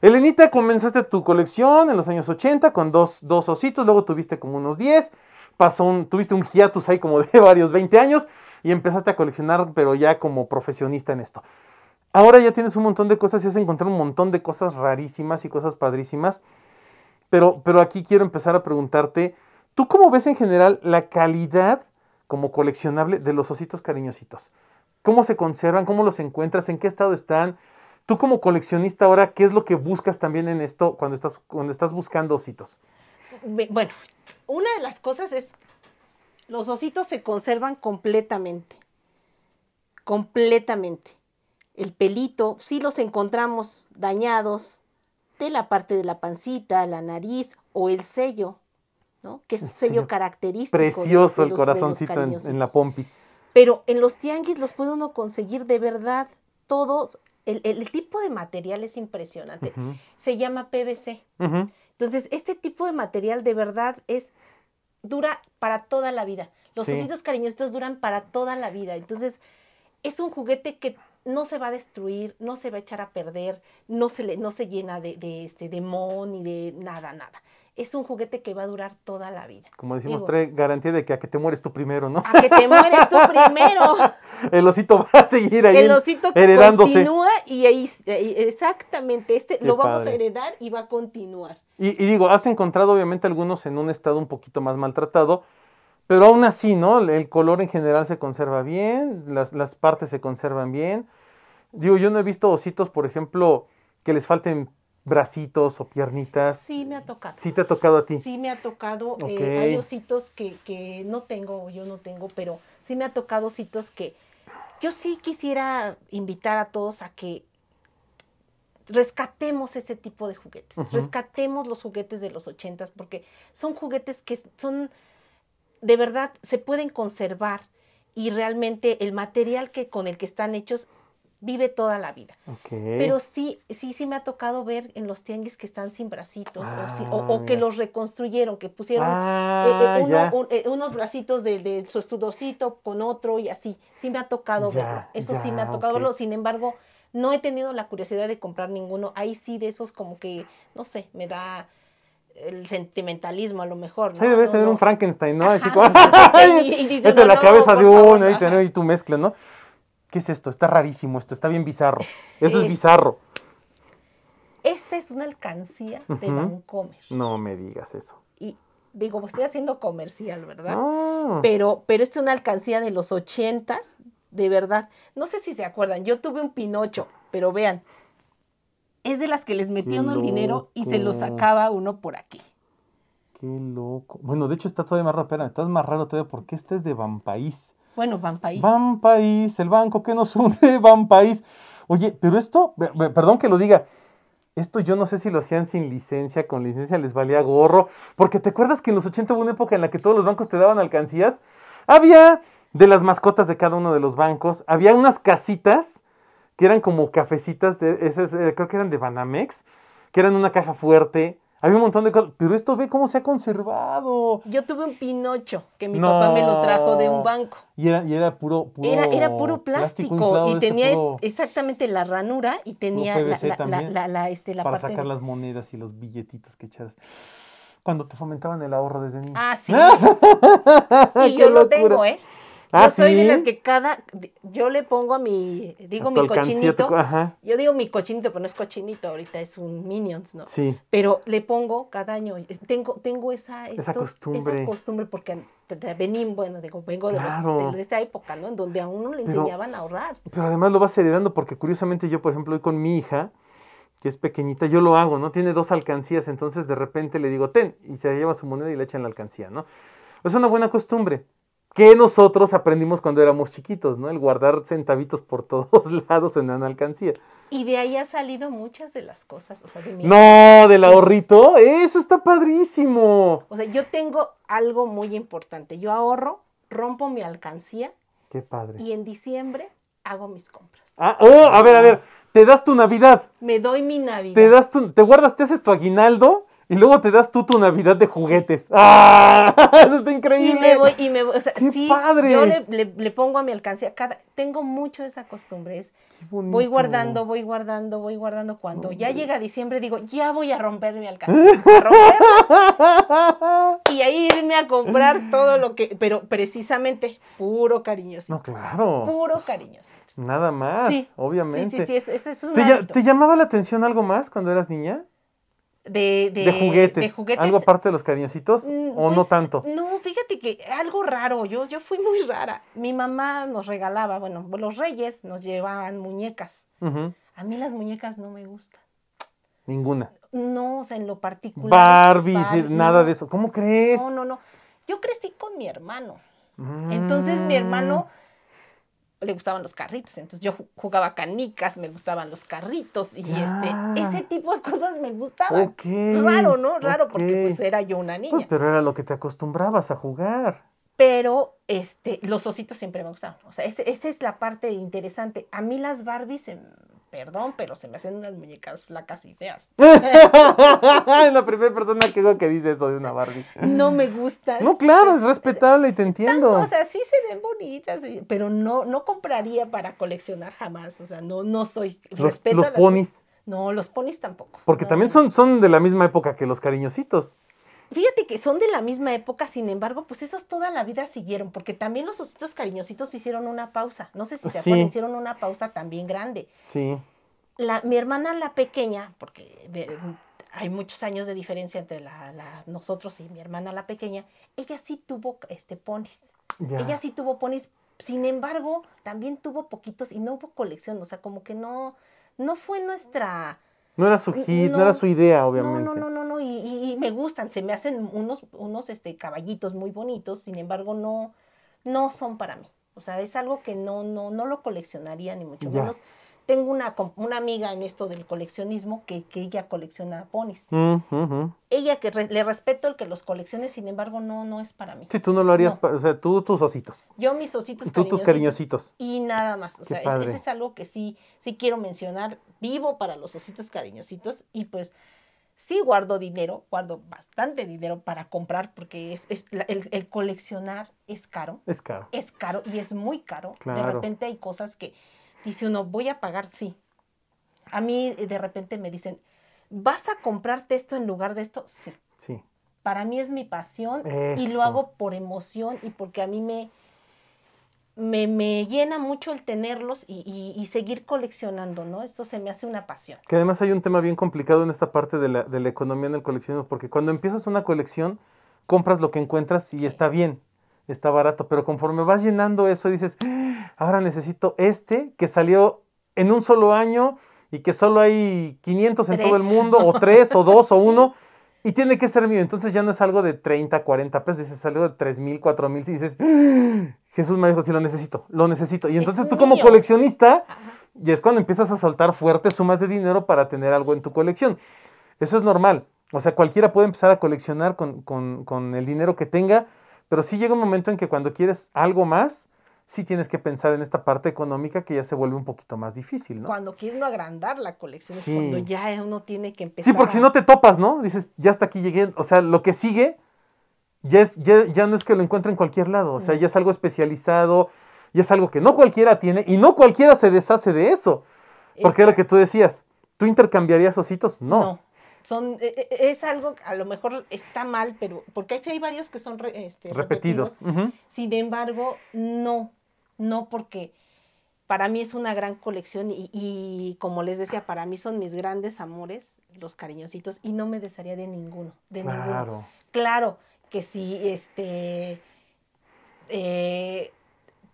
Speaker 1: Elenita, comenzaste tu colección en los años 80 con dos, dos ositos, luego tuviste como unos 10 pasó un, tuviste un hiatus ahí como de varios 20 años y empezaste a coleccionar, pero ya como profesionista en esto. Ahora ya tienes un montón de cosas y has encontrado un montón de cosas rarísimas y cosas padrísimas. Pero, pero aquí quiero empezar a preguntarte, ¿tú cómo ves en general la calidad como coleccionable de los ositos cariñositos? ¿Cómo se conservan? ¿Cómo los encuentras? ¿En qué estado están? Tú como coleccionista ahora, ¿qué es lo que buscas también en esto cuando estás, cuando estás buscando ositos?
Speaker 2: bueno, una de las cosas es, los ositos se conservan completamente, completamente. El pelito, si los encontramos dañados de la parte de la pancita, la nariz o el sello, ¿no? Que es un sello característico. Precioso el corazoncito en, la pompi. Pero en los tianguis los puede uno conseguir de verdad todos. El, tipo de material es impresionante. Se llama PVC. Entonces, este tipo de material de verdad es dura para toda la vida. Los ositos cariñositos duran para toda la vida. Entonces, es un juguete que no se va a destruir, no se va a echar a perder, no se, le, no se llena de, de, este, de ni de nada, nada. Es un juguete que va a durar toda la vida. Como decimos, trae
Speaker 1: garantía de que a que te mueres tú primero, ¿no? A que
Speaker 2: te mueres tú primero.
Speaker 1: el osito va a seguir ahí. El osito continúa
Speaker 2: y, ahí, exactamente, este lo vamos a heredar y va a continuar.
Speaker 1: Y, digo, has encontrado obviamente algunos en un estado un poquito más maltratado, pero aún así, ¿no? El color en general se conserva bien, las, partes se conservan bien. Digo, yo no he visto ositos, por ejemplo, que les falten bracitos o piernitas. Sí, me ha tocado. Sí, te ha tocado a ti. Sí,
Speaker 2: me ha tocado. Eh, hay ositos que, que, no tengo, yo no tengo, pero sí me ha tocado ositos que yo sí quisiera invitar a todos a que rescatemos ese tipo de juguetes, rescatemos los juguetes de los ochentas, porque son juguetes que son, de verdad, se pueden conservar y realmente el material que, con el que están hechos vive toda la vida. Pero sí, sí, sí me ha tocado ver en los tianguis que están sin bracitos o, que ah. los reconstruyeron, que pusieron eh, eh, ah, eh, unos bracitos de, su estudocito con otro y así. Sí me ha tocado verlo. Eso sí me ha tocado verlo. Sin embargo, no he tenido la curiosidad de comprar ninguno. Ahí sí de esos como que, no sé, me da el sentimentalismo a lo mejor. ¿no? Sí, debes tener
Speaker 1: un Frankenstein, ¿no? Así como,
Speaker 2: y, es la cabeza de uno
Speaker 1: y, tu mezcla, ¿no? ¿Qué es esto? Está rarísimo esto, está bien bizarro. Eso es, bizarro.
Speaker 2: Esta es una alcancía de Bancomer.
Speaker 1: No me digas eso.
Speaker 2: Y digo, estoy haciendo comercial, ¿verdad? Pero, pero esta es una alcancía de los ochentas, de verdad. No sé si se acuerdan, yo tuve un Pinocho, pero vean, es de las que les metía uno el dinero y se lo sacaba uno por aquí.
Speaker 1: Qué loco. Bueno, de hecho está todavía más raro, pero está más raro todavía porque este es de Vampaís. Bueno, Vampaís. Vampaís, el banco que nos une, Vampaís. Oye, pero esto, perdón que lo diga, esto yo no sé si lo hacían sin licencia, con licencia les valía gorro, porque te acuerdas que en los 80 hubo una época en la que todos los bancos te daban alcancías. Había de las mascotas de cada uno de los bancos. Había unas casitas que eran como cafecitas, de, esas, eh, creo que eran de Banamex, que eran una caja fuerte. Había un montón de cosas, pero esto ve cómo se ha conservado.
Speaker 2: Yo tuve un pinocho que mi papá me lo trajo de un banco.
Speaker 1: Y era, y era puro, era, era, puro plástico. y este tenía
Speaker 2: exactamente la ranura y tenía la, la, este, Para sacar las
Speaker 1: monedas y los billetitos que echabas cuando te fomentaban el ahorro desde niño. Ah, sí. y yo lo tengo, ¿eh? Ah, yo soy de las
Speaker 2: que cada, yo le pongo a mi, digo mi cochinito, yo digo mi cochinito, pero no es cochinito, ahorita es un Minions, ¿no? Sí. Pero le pongo cada año, eh, tengo, tengo esa, esa costumbre. Esa costumbre porque vení bueno, vengo de, esa época, ¿no? En donde a uno le enseñaban a ahorrar.
Speaker 1: Pero además lo vas heredando porque curiosamente yo, por ejemplo, hoy con mi hija, que es pequeñita, yo lo hago, ¿no? Tiene dos alcancías, entonces de repente le digo, ten, y se lleva su moneda y le echan la alcancía, ¿no? Es una buena costumbre que nosotros aprendimos cuando éramos chiquitos, ¿no? El guardar centavitos por todos lados en una alcancía.
Speaker 2: Y de ahí ha salido muchas de las cosas. O sea, de no,
Speaker 1: del ahorrito. Eso está padrísimo.
Speaker 2: O sea, yo tengo algo muy importante. Yo ahorro, rompo mi alcancía. Qué padre. Y en diciembre hago mis compras.
Speaker 1: Ah, oh, a ver, a ver. Ah. Te das tu Navidad.
Speaker 2: Me doy mi Navidad. Te
Speaker 1: das te guardas, te haces tu aguinaldo y luego te das tú tu Navidad de juguetes. ¡Ah! Eso está increíble. Y me voy, y me voy. O sea, sí, padre! yo
Speaker 2: le, pongo a mi alcance. Cada, tengo mucho esa costumbre. Es, voy guardando, voy guardando, voy guardando. Cuando ya llega diciembre, digo, ya voy a romper mi alcance. y ahí irme a comprar todo lo que. Pero precisamente, puro cariñoso.
Speaker 1: No, claro.
Speaker 2: Puro cariñoso.
Speaker 1: Nada más, sí. obviamente. Sí, sí,
Speaker 2: sí, eso, es un ¿Te
Speaker 1: llamaba la atención algo más cuando eras niña?
Speaker 2: de, juguetes. ¿Algo aparte
Speaker 1: de los cariñositos? Mm, ¿O no pues, tanto?
Speaker 2: No, fíjate que algo raro. Yo, yo fui muy rara. Mi mamá nos regalaba, bueno, los reyes nos llevaban muñecas.
Speaker 1: A
Speaker 2: mí las muñecas no me gustan. Ninguna. No, o sea, en lo particular. Barbie, nada de
Speaker 1: eso. ¿Cómo crees? No,
Speaker 2: no, no. Yo crecí con mi hermano.
Speaker 1: Mm. Entonces mi hermano
Speaker 2: le gustaban los carritos, entonces yo jugaba canicas, me gustaban los carritos y este, ese tipo de cosas me gustaban. Raro, ¿no? Raro porque pues era yo una pues, niña.
Speaker 1: pero era lo que te acostumbrabas a jugar.
Speaker 2: Pero este, los ositos siempre me gustaban. O sea, ese, esa es la parte interesante. A mí las Barbies Perdón, pero se me hacen unas muñecas flacas y feas.
Speaker 1: la primera persona que digo que dice eso de una Barbie. No me
Speaker 2: gustan. No,
Speaker 1: claro, es respetable y te entiendo. o sea,
Speaker 2: sí se ven bonitas, pero no, no compraría para coleccionar jamás. O sea, no, no soy. respeto los ponis. No, los ponis tampoco.
Speaker 1: Porque también son, son de la misma época que los cariñositos.
Speaker 2: Fíjate que son de la misma época, sin embargo, pues esos toda la vida siguieron, porque también los ositos cariñositos hicieron una pausa. No sé si se hicieron una pausa también grande. Sí. La, mi hermana la pequeña, porque hay muchos años de diferencia entre nosotros y mi hermana la pequeña, ella sí tuvo este ponis. Ella sí tuvo ponis, sin embargo, también tuvo poquitos y no hubo colección, o sea, como que no, no fue nuestra
Speaker 1: no era su hit, no, era su idea, obviamente. No, no,
Speaker 2: no, no, no. Y, y, me gustan, se me hacen unos, unos este, caballitos muy bonitos, sin embargo, no, no son para mí. O sea, es algo que no, no, no lo coleccionaría, ni mucho menos tengo una, una amiga en esto del coleccionismo que, ella colecciona ponis. Mm, ella que le respeto el que los coleccione, sin embargo, no, no es para mí. Sí, tú no lo harías,
Speaker 1: o sea, tú tus ositos.
Speaker 2: Yo mis ositos. Y tú tus cariñositos. Y nada más, o sea, es, ese es algo que sí, sí quiero mencionar, vivo para los ositos cariñositos y pues sí guardo dinero, guardo bastante dinero para comprar porque es, el, el, coleccionar es caro. Es caro. Es caro y es muy caro. De repente hay cosas que Dice uno, voy a pagar, sí. A mí eh, de repente me dicen, ¿vas a comprarte esto en lugar de esto? Sí. Sí. Para mí es mi pasión y lo hago por emoción y porque a mí me, me, llena mucho el tenerlos y, seguir coleccionando, ¿no? Esto se me hace una pasión.
Speaker 1: Que además hay un tema bien complicado en esta parte de la, de la economía en el coleccionismo, porque cuando empiezas una colección, compras lo que encuentras y está bien está barato, pero conforme vas llenando eso dices, ah, ahora necesito este que salió en un solo año y que solo hay 500 en todo el mundo, o tres, o dos, o uno, y tiene que ser mío. Entonces ya no es algo de 30, 40 pesos, dices salió de 3 mil, 4 mil, y dices, ah, Jesús me dijo, sí, lo necesito, lo necesito. Y entonces tú como coleccionista, y es cuando empiezas a soltar fuertes sumas de dinero para tener algo en tu colección. Eso es normal. O sea, cualquiera puede empezar a coleccionar con, con, con el dinero que tenga pero sí llega un momento en que cuando quieres algo más, sí tienes que pensar en esta parte económica que ya se vuelve un poquito más difícil, ¿no?
Speaker 2: Cuando quieres uno agrandar la colección, es cuando ya uno tiene que empezar. Sí, porque si no te
Speaker 1: topas, ¿no? Dices, ya hasta aquí llegué, o sea, lo que sigue ya, ya, no es que lo encuentre en cualquier lado, o sea, ya es algo especializado, ya es algo que no cualquiera tiene y no cualquiera se deshace de eso. Porque era lo que tú decías, ¿tú intercambiarías ositos? no
Speaker 2: son e, e, e, es algo a lo mejor está mal, pero porque hay varios que son este, repetidos. Sin embargo, no, no porque para mí es una gran colección y, como les decía, para mí son mis grandes amores, los cariñositos, y no me desharía de ninguno, de claro. ninguno. Claro que si este eh,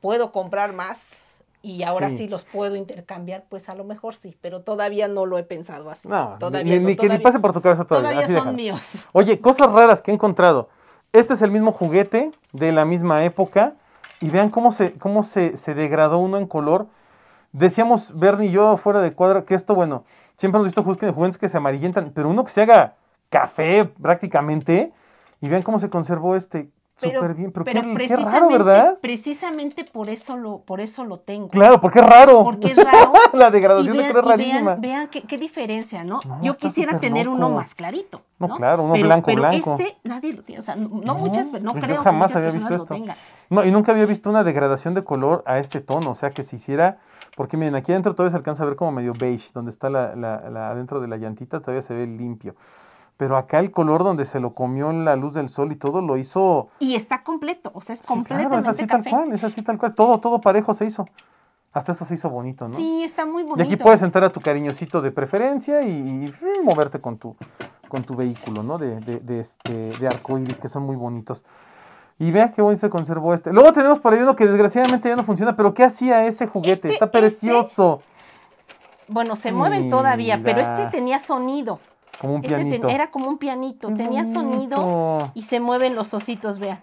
Speaker 2: puedo comprar más, y ahora sí. los puedo intercambiar, pues a lo mejor sí, pero todavía no lo he pensado así. No, todavía ni, ni que ni pase
Speaker 1: por tu cabeza todavía. Todavía son míos. Oye, cosas raras que he encontrado. Este es el mismo juguete de la misma época y vean cómo se, cómo se, se degradó uno en color. Decíamos Bernie y yo fuera de cuadro que esto, bueno, siempre hemos visto juguetes que se amarillentan, pero uno que se haga café prácticamente. Y vean cómo se conservó este. Pero,
Speaker 2: precisamente, por eso lo, por eso lo tengo. Claro, porque es raro. Porque es raro.
Speaker 1: la degradación de color es rarísima.
Speaker 2: Vean, qué, diferencia, ¿no? Yo quisiera tener uno más clarito. No, claro, uno blanco, blanco. Pero este nadie lo tiene, o sea, no, muchas, muchas, no pues creo que muchas personas lo tengan.
Speaker 1: No, y nunca había visto una degradación de color a este tono, o sea, que si hiciera... Porque miren, aquí adentro todavía se alcanza a ver como medio beige, donde está la, la adentro de la llantita, todavía se ve limpio. Pero acá el color donde se lo comió en la luz del sol y todo lo hizo.
Speaker 2: Y está completo, o sea, es completamente es así tal cual,
Speaker 1: es así tal cual. Todo, todo parejo se hizo. Hasta eso se hizo bonito, ¿no? Sí,
Speaker 2: está muy bonito. Y aquí puedes sentar
Speaker 1: a tu cariñosito de preferencia y, moverte con tu, con tu vehículo, ¿no? De, de, de, este, de arcoiris, que son muy bonitos. Y vea qué bonito se conservó este. Luego tenemos por ahí uno que desgraciadamente ya no funciona, pero ¿qué hacía ese juguete? Este, está este precioso.
Speaker 2: bueno, se mueven todavía, pero este tenía sonido.
Speaker 1: Como este era
Speaker 2: como un pianito, tenía sonido y se mueven los ositos, vean.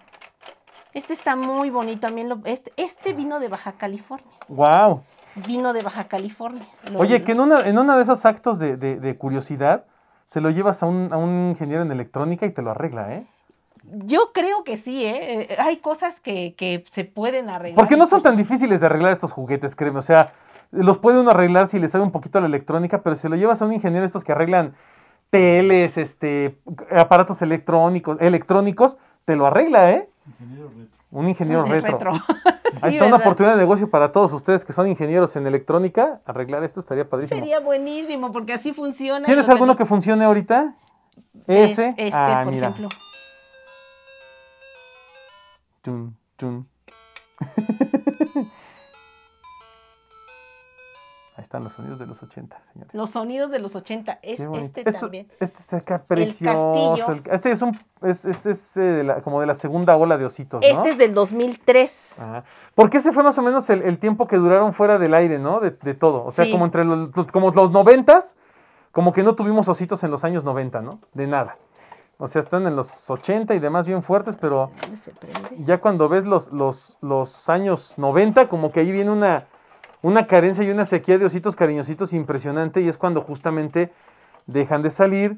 Speaker 2: Este está muy bonito también. Lo, este, este vino de Baja California. ¡Wow! Vino de Baja California. Oye, que en uno
Speaker 1: una de esos actos de, curiosidad, se lo llevas a un, ingeniero en electrónica y te lo arregla, ¿eh?
Speaker 2: Yo creo que sí, ¿eh? eh hay cosas que, se pueden arreglar. Porque no
Speaker 1: son tan difíciles de arreglar estos juguetes, créeme. O sea, los puede uno arreglar si le sale un poquito a la electrónica, pero si lo llevas a un ingeniero estos que arreglan teles, este, aparatos electrónicos, electrónicos, te lo arregla, ¿eh? Un Ingeniero retro. Un ingeniero retro. Hay toda una oportunidad de negocio para todos ustedes que son ingenieros en electrónica. Arreglar esto estaría padrísimo. Sería
Speaker 2: buenísimo porque así funciona. ¿Tienes alguno que
Speaker 1: funcione ahorita? Ese. Este, ah, por ejemplo. tum. están los sonidos de los 80, señores.
Speaker 2: Los sonidos de los 80. Es, este también.
Speaker 1: Este está acá precioso. este es, un, es, eh, como de la segunda ola de ositos. ¿no? Este es
Speaker 2: del 2003.
Speaker 1: Ajá. Porque ese fue más o menos el, tiempo que duraron fuera del aire, ¿no? De, todo. O sea, como entre los, como los como que no tuvimos ositos en los años 90, ¿no? De nada. O sea, están en los 80 y demás bien fuertes, pero ya cuando ves los, los, los años 90, como que ahí viene una una carencia y una sequía de ositos cariñositos impresionante y es cuando justamente dejan de salir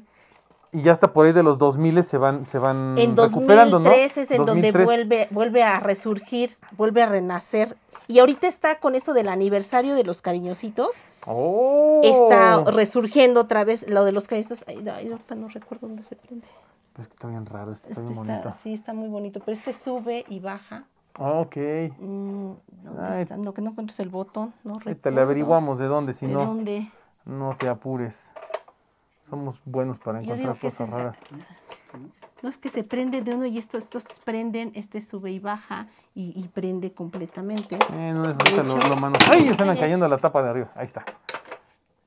Speaker 1: y ya hasta por ahí de los 2000 se van se van en recuperando, 2003 es en donde vuelve
Speaker 2: vuelve a resurgir, vuelve a renacer y ahorita está con eso del aniversario de los cariñositos.
Speaker 1: Oh. Está
Speaker 2: resurgiendo otra vez lo de los cariñositos. Ay, ahorita no recuerdo dónde se prende.
Speaker 1: es que está bien raro, este bonito.
Speaker 2: sí, está muy bonito, pero este sube y baja.
Speaker 1: Ah, ok. Mm, ¿dónde está? No, que no encuentres el botón,
Speaker 2: no le averiguamos de dónde, si no. Dónde?
Speaker 1: No te apures. Somos buenos para encontrar cosas raras.
Speaker 2: No es que se prende de uno y estos, estos prenden, este sube y baja y, prende completamente.
Speaker 1: Eh, no es lo, lo ¡Ay! Están eh, cayendo la tapa de arriba. Ahí está.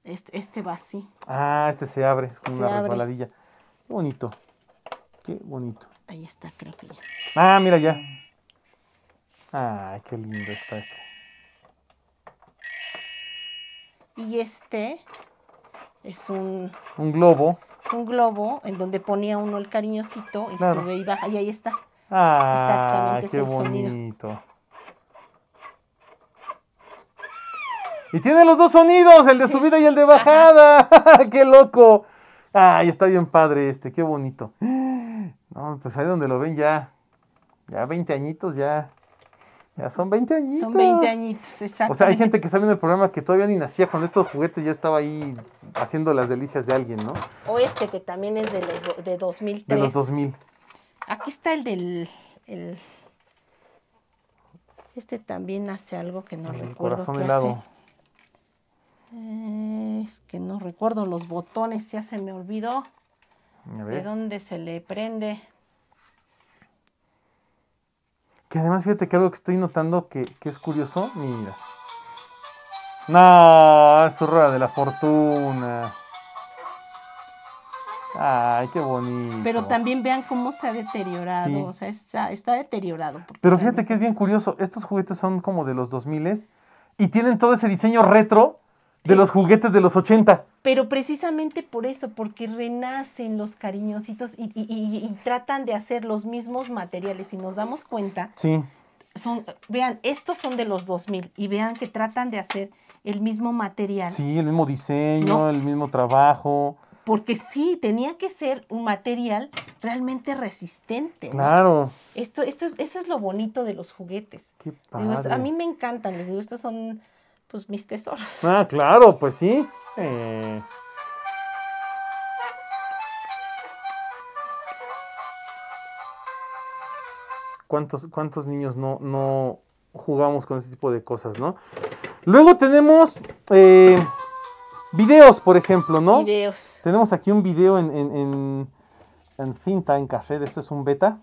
Speaker 2: Este, este va así.
Speaker 1: Ah, este se abre, es como una resbaladilla. Bonito. Qué bonito. Ahí está, creo Ah, mira ya. Ay, qué lindo está este.
Speaker 2: Y este es un... Un globo. Es un globo en donde ponía uno el cariñosito y sube y baja. Y ahí está.
Speaker 1: Ah, Exactamente qué bonito. Sonido. Y tiene los dos sonidos, el de subida y el de bajada. ¡Qué loco! Ay, está bien padre este, qué bonito. No, pues ahí donde lo ven ya, ya 20 añitos, ya ya son 20 añitos. Son 20
Speaker 2: añitos, exacto. O sea, hay gente
Speaker 1: que está viendo el programa que todavía ni nacía con estos juguetes ya estaba ahí haciendo las delicias de alguien, ¿no?
Speaker 2: O este que también es de los de 2003. De los 2000. Aquí está el del el... Este también hace algo que no recuerdo corazón eh, es que no recuerdo los botones, ya se me olvidó. ¿De dónde se le prende?
Speaker 1: Que además, fíjate que algo que estoy notando que, es curioso, mira. No, es su rueda de la fortuna. Ay, qué bonito. Pero
Speaker 2: también vean cómo se ha deteriorado, o sea, está, deteriorado.
Speaker 1: Pero fíjate que es bien curioso, estos juguetes son como de los 2000 y tienen todo ese diseño retro de los juguetes de los 80.
Speaker 2: Pero precisamente por eso, porque renacen los cariñositos y, tratan de hacer los mismos materiales. Si nos damos cuenta, sí. son, vean, estos son de los 2000 y vean que tratan de hacer el mismo material. Sí,
Speaker 1: el mismo diseño, el mismo trabajo.
Speaker 2: Porque sí, tenía que ser un material realmente resistente. Claro. Esto, esto eso es lo bonito de los juguetes. Qué padre. a mí me encantan, les digo, estos son pues mis tesoros.
Speaker 1: Ah, claro, pues sí. Eh. ¿Cuántos, ¿Cuántos niños no, jugamos con ese tipo de cosas, no? Luego tenemos eh, videos, por ejemplo, ¿no? Videos. Tenemos aquí un video en, en, en, en cinta, en Esto es un beta.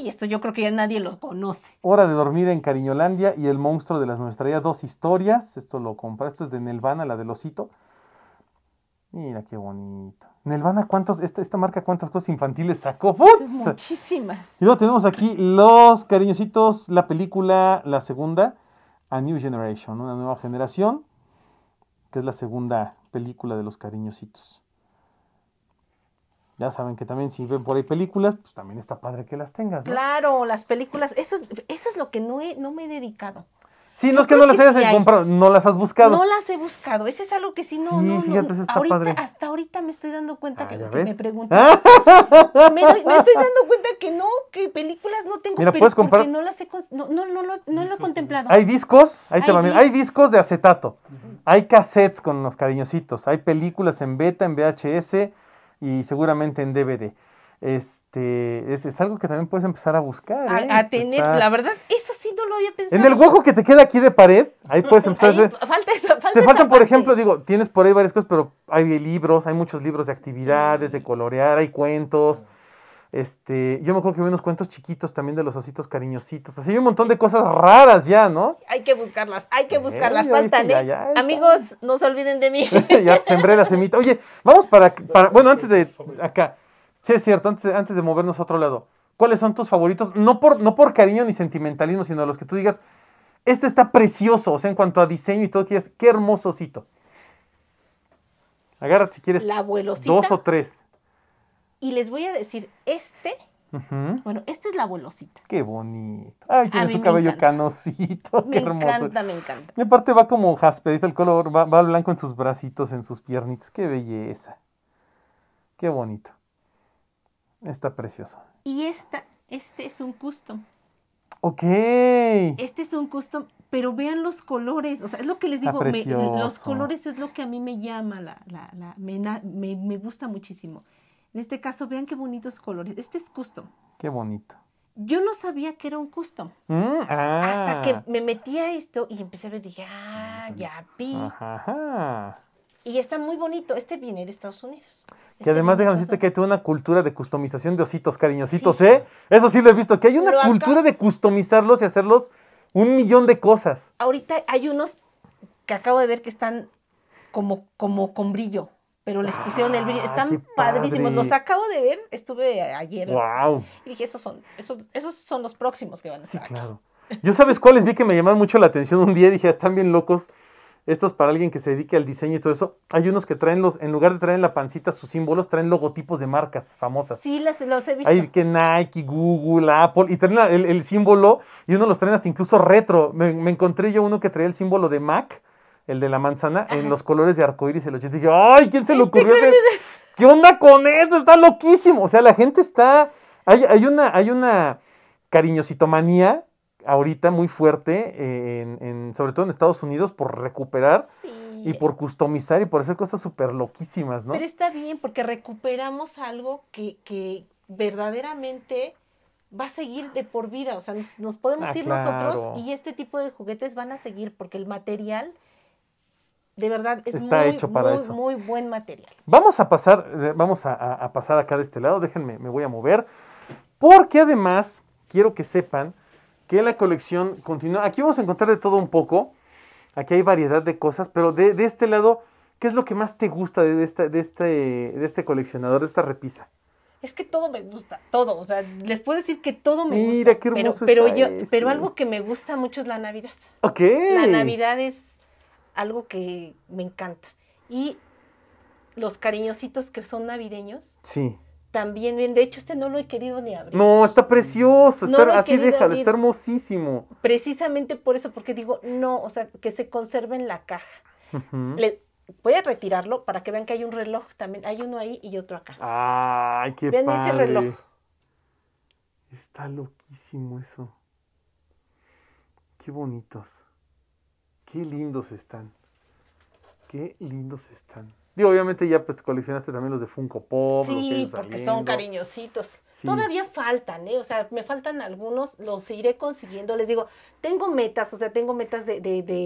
Speaker 2: Y esto yo creo que ya nadie lo conoce.
Speaker 1: Hora de dormir en Cariñolandia y el monstruo de las nuestras dos historias. Esto lo compra. esto es de Nelvana, la de osito. Mira qué bonito. Nelvana, ¿cuántos, esta, esta marca cuántas cosas infantiles sacó?
Speaker 2: muchísimas.
Speaker 1: Y luego tenemos aquí los cariñositos, la película, la segunda, A New Generation, una nueva generación, que es la segunda película de los cariñositos. Ya saben que también si ven por ahí películas, pues también está padre que las tengas. ¿no?
Speaker 2: Claro, las películas, eso es, eso es lo que no, he, no me he dedicado.
Speaker 1: Sí, no es que no las hayas comprado, no las has buscado. No
Speaker 2: las he buscado, ese es algo que sí, no, sí, fíjate, no. padre. Hasta ahorita me estoy dando cuenta ah, que, me preguntan.
Speaker 1: me, estoy
Speaker 2: dando cuenta que no, que películas no tengo, Mira, puedes no las he, no, no, no, no, lo he contemplado. Hay discos, ahí hay te hay discos de
Speaker 1: acetato, hay cassettes con los cariñositos, hay películas en beta, en VHS, y seguramente en DVD. Este, es, es algo que también puedes empezar a buscar. A, ¿eh?
Speaker 2: tener, la verdad, eso sí no lo había pensado. En el hueco que
Speaker 1: te queda aquí de pared, ahí puedes empezar. a... falta
Speaker 2: falta te faltan, por
Speaker 1: ejemplo, digo, tienes por ahí varias cosas, pero hay libros, hay muchos libros de actividades, de colorear, hay cuentos. Este, yo me acuerdo que vi unos cuentos chiquitos también de los ositos cariñositos. Así hay un montón de cosas raras ya, ¿no?
Speaker 2: Hay que buscarlas, hay que buscarlas. Faltan, ¿eh? Amigos, no se olviden de mí.
Speaker 1: ya sembré la semita. Oye, vamos para, para bueno, antes de acá. Sí, es cierto, antes de, movernos a otro lado. ¿Cuáles son tus favoritos? No por, no por cariño ni sentimentalismo, sino los que tú digas, este está precioso, o sea, en cuanto a diseño y todo, qué hermoso osito. Agárrate si quieres. La Dos o tres.
Speaker 2: Y les voy a decir, este, bueno, este es la bolosita.
Speaker 1: Qué bonito. Ay, tiene su cabello canosito. Qué me encanta, me encanta. Y aparte va como dice el color, va, blanco en sus bracitos, en sus piernitas. Qué belleza. Qué bonito. Está precioso.
Speaker 2: Y esta, este es un custom. Ok. Este es un custom, pero vean los colores. O sea, es lo que les digo, los colores es lo que a mí me llama, la, la, la me, me, me, gusta muchísimo. En este caso, vean qué bonitos colores. Este es custom. Qué bonito. Yo no sabía que era un custom.
Speaker 1: Mm, ah. Hasta que
Speaker 2: me metí a esto y empecé a ver, dije, ah, ya vi.
Speaker 1: Ajá.
Speaker 2: Y está muy bonito. Este viene de Estados Unidos. Que
Speaker 1: este además déjame decirte que hay toda una cultura de customización de ositos cariñositos, ¿eh? Eso sí lo he visto, que hay una cultura de customizarlos y hacerlos un millón de cosas.
Speaker 2: Ahorita hay unos que acabo de ver que están como, como con brillo pero les pusieron el brillo. Ah, están padrísimos. Los acabo de ver, estuve ayer. Wow. Y dije, esos son, esos, esos son los próximos que van a estar. Sí,
Speaker 1: claro. Yo sabes cuáles vi que me llamaron mucho la atención un día, dije, ah, están bien locos. Estos para alguien que se dedique al diseño y todo eso. Hay unos que traen los, en lugar de traer en la pancita sus símbolos, traen logotipos de marcas famosas. Sí,
Speaker 2: los, los he visto. Hay
Speaker 1: que Nike, Google, Apple, y traen el, el símbolo, y uno los traen hasta incluso retro. Me, me encontré yo uno que traía el símbolo de Mac el de la manzana, en los colores de arcoíris el 80. Y yo, ¡ay! ¿Quién se le este ocurrió? ¿Qué onda con esto? Está loquísimo. O sea, la gente está. Hay, una, hay una cariñositomanía ahorita muy fuerte, eh, en, sobre todo en Estados Unidos, por recuperar y por customizar y por hacer cosas súper loquísimas, ¿no? Pero
Speaker 2: está bien, porque recuperamos algo que, verdaderamente va a seguir de por vida. O sea, nos, podemos ah, ir nosotros y este tipo de juguetes van a seguir porque el material de verdad es muy, muy, buen material.
Speaker 1: Vamos a pasar, eh, vamos a, pasar acá de este lado, déjenme, me voy a mover, porque además quiero que sepan que la colección continúa. Aquí vamos a encontrar de todo un poco, aquí hay variedad de cosas, pero de, este lado, ¿qué es lo que más te gusta de, de, este, de este coleccionador, de esta repisa?
Speaker 2: Es que todo me gusta, todo, o sea, les puedo decir que todo me gusta. pero, yo, pero algo que me gusta mucho es la Navidad.
Speaker 1: Ok. La Navidad
Speaker 2: es algo que me encanta. Y los cariñositos que son navideños. Sí. También bien, de hecho este no lo he querido ni abrir.
Speaker 1: No, está precioso, está, así déjalo, está hermosísimo.
Speaker 2: Precisamente por eso, porque digo, no, o sea, que se conserve en la caja. Le, voy a retirarlo para que vean que hay un reloj también, hay uno ahí y otro acá.
Speaker 1: Ay, qué Vean ese reloj. Está loquísimo eso. Qué bonitos. Qué lindos están. Qué lindos están. Digo, obviamente ya pues coleccionaste también los de Funko Pop. Sí, porque son
Speaker 2: cariñositos. Todavía faltan, ¿eh? O sea, me faltan algunos, los iré consiguiendo. Les digo, tengo metas, o sea, tengo metas de,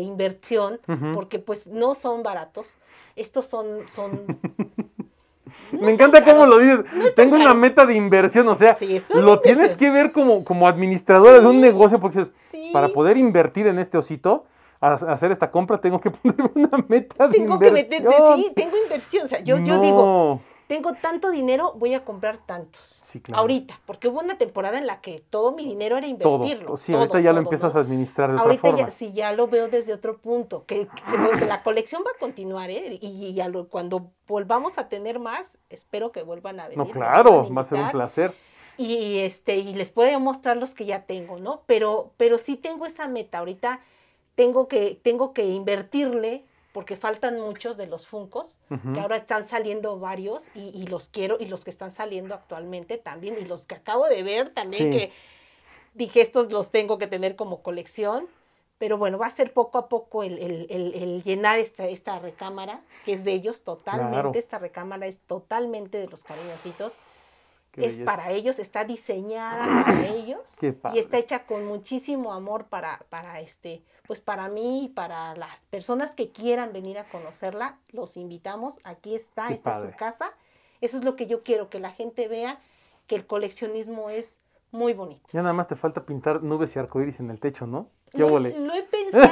Speaker 2: inversión, porque pues no son baratos. Estos son... son
Speaker 1: me encanta cómo lo dices. tengo una meta de inversión, o sea, lo tienes que ver como, como administradora de un negocio, porque para poder invertir en este osito, hacer esta compra, tengo que poner una meta de tengo inversión. Que sí,
Speaker 2: tengo inversión. O sea, yo, digo, tengo tanto dinero, voy a comprar tantos. Ahorita, porque hubo una temporada en la que todo mi dinero era invertirlo. Sí, ahorita ya lo empiezas
Speaker 1: a administrar de ahorita otra forma. Ahorita sí,
Speaker 2: ya lo veo desde otro punto, que, la colección va a continuar, ¿eh? Y, cuando volvamos a tener más, espero que vuelvan a venir. No, claro, va a ser un placer. Y, este, y les puedo mostrar los que ya tengo, ¿no? Pero, pero sí tengo esa meta. Ahorita tengo que, tengo que invertirle porque faltan muchos de los funcos, que ahora están saliendo varios y, los quiero, y los que están saliendo actualmente también, y los que acabo de ver también, que dije, estos los tengo que tener como colección, pero bueno, va a ser poco a poco el, llenar esta, esta recámara, que es de ellos totalmente, esta recámara es totalmente de los cariñositos es para ellos, está diseñada ah. para ellos y está hecha con muchísimo amor para, para este, pues para mí y para las personas que quieran venir a conocerla, los invitamos, aquí está, está esta es su casa. Eso es lo que yo quiero, que la gente vea que el coleccionismo es muy bonito.
Speaker 1: Ya nada más te falta pintar nubes y arcoíris en el techo, ¿no? Yo lo, lo, he pensado,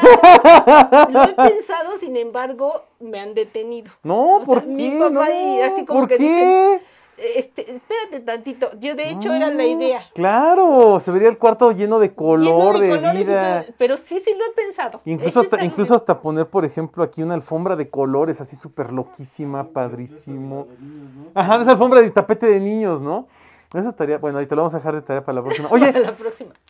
Speaker 1: lo he pensado,
Speaker 2: sin embargo, me han detenido. No, ¿por Mi papá no, así como ¿por que qué? Este, espérate tantito. Yo de hecho era la mm, idea.
Speaker 1: Claro, se vería el cuarto lleno de color, de, colores
Speaker 2: pero sí, sí lo he pensado. Incluso, hasta,
Speaker 1: incluso hasta poner, por ejemplo, aquí una alfombra de colores así súper loquísima, padrísimo. Ajá, esa alfombra de tapete de niños, ¿no? Eso estaría, bueno, ahí te lo vamos a dejar de tarea para la próxima. Oye,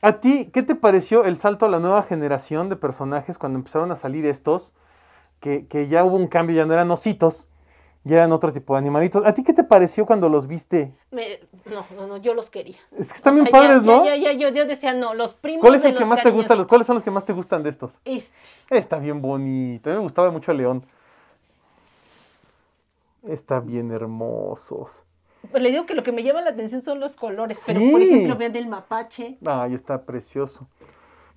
Speaker 1: ¿a ti qué te pareció el salto a la nueva generación de personajes cuando empezaron a salir estos? Que, que ya hubo un cambio, ya no eran ositos, ya eran otro tipo de animalitos. ¿A ti qué te pareció cuando los viste?
Speaker 2: Me, no, no, no, yo los quería.
Speaker 1: Es que están bien padres, ¿no? Ya,
Speaker 2: ya, yo, yo, decía, no, los primos. de que más te
Speaker 1: ¿Cuáles son los que más te gustan de estos? Este. Está bien bonito. A mí me gustaba mucho el león. Está bien hermosos.
Speaker 2: Pues le digo que lo que me llama la atención son los colores, pero por ejemplo, vean del mapache.
Speaker 1: Ay, está precioso.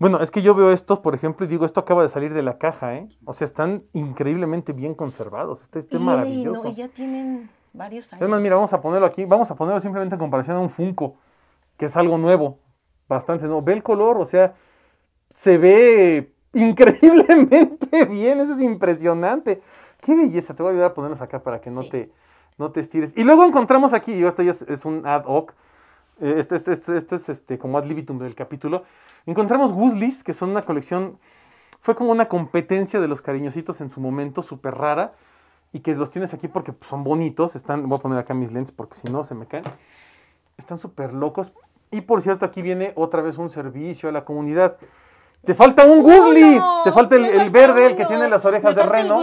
Speaker 1: Bueno, es que yo veo estos, por ejemplo, y digo, esto acaba de salir de la caja, ¿eh? O sea, están increíblemente bien conservados. Este, este es maravilloso. No, ya
Speaker 2: tienen varios años. Además,
Speaker 1: mira, vamos a ponerlo aquí. Vamos a ponerlo simplemente en comparación a un Funko, que es algo nuevo, bastante nuevo. Ve el color, o sea, se ve increíblemente bien. Eso es impresionante. Qué belleza. Te voy a ayudar a ponerlos acá para que no te no te estires. Y luego encontramos aquí, y esto ya es un ad hoc, eh, este, este, este, este, es este, como ad libitum del capítulo, encontramos guslies que son una colección, fue como una competencia de los cariñositos en su momento, súper rara, y que los tienes aquí porque pues, son bonitos, están, voy a poner acá mis lentes porque si no se me caen, están súper locos. Y por cierto, aquí viene otra vez un servicio a la comunidad. Te falta un gusli, te falta el, verde, el que tiene las orejas de reno.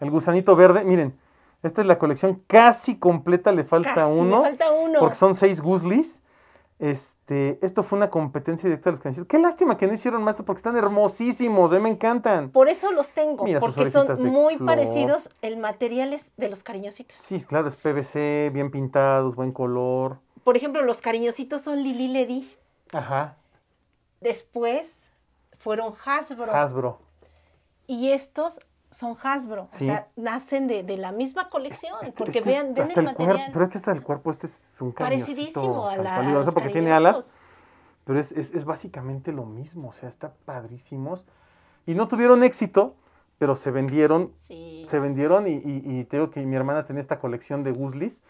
Speaker 1: El gusanito verde, miren. Esta es la colección casi completa, le falta uno. falta uno. Porque son seis guslies. Este, esto fue una competencia directa de los cariñositos, Qué lástima que no hicieron más porque están hermosísimos, a eh, me encantan.
Speaker 2: Por eso los tengo, porque son muy parecidos. El material es de los cariñositos.
Speaker 1: Sí, claro, es PVC, bien pintados, buen color.
Speaker 2: Por ejemplo, los cariñositos son Lili Ledi. Ajá. Después fueron Hasbro. Hasbro. Y estos son Hasbro, o sea, nacen de, la misma colección, porque vean, ven el, material. pero es
Speaker 1: que esta el cuerpo este es un Parecidísimo a la, a los porque tiene alas, pero es, básicamente lo mismo, o sea, está padrísimos. Y no tuvieron éxito, pero se vendieron, sí. se vendieron y, y, tengo que mi hermana tenía esta colección de Guzlis,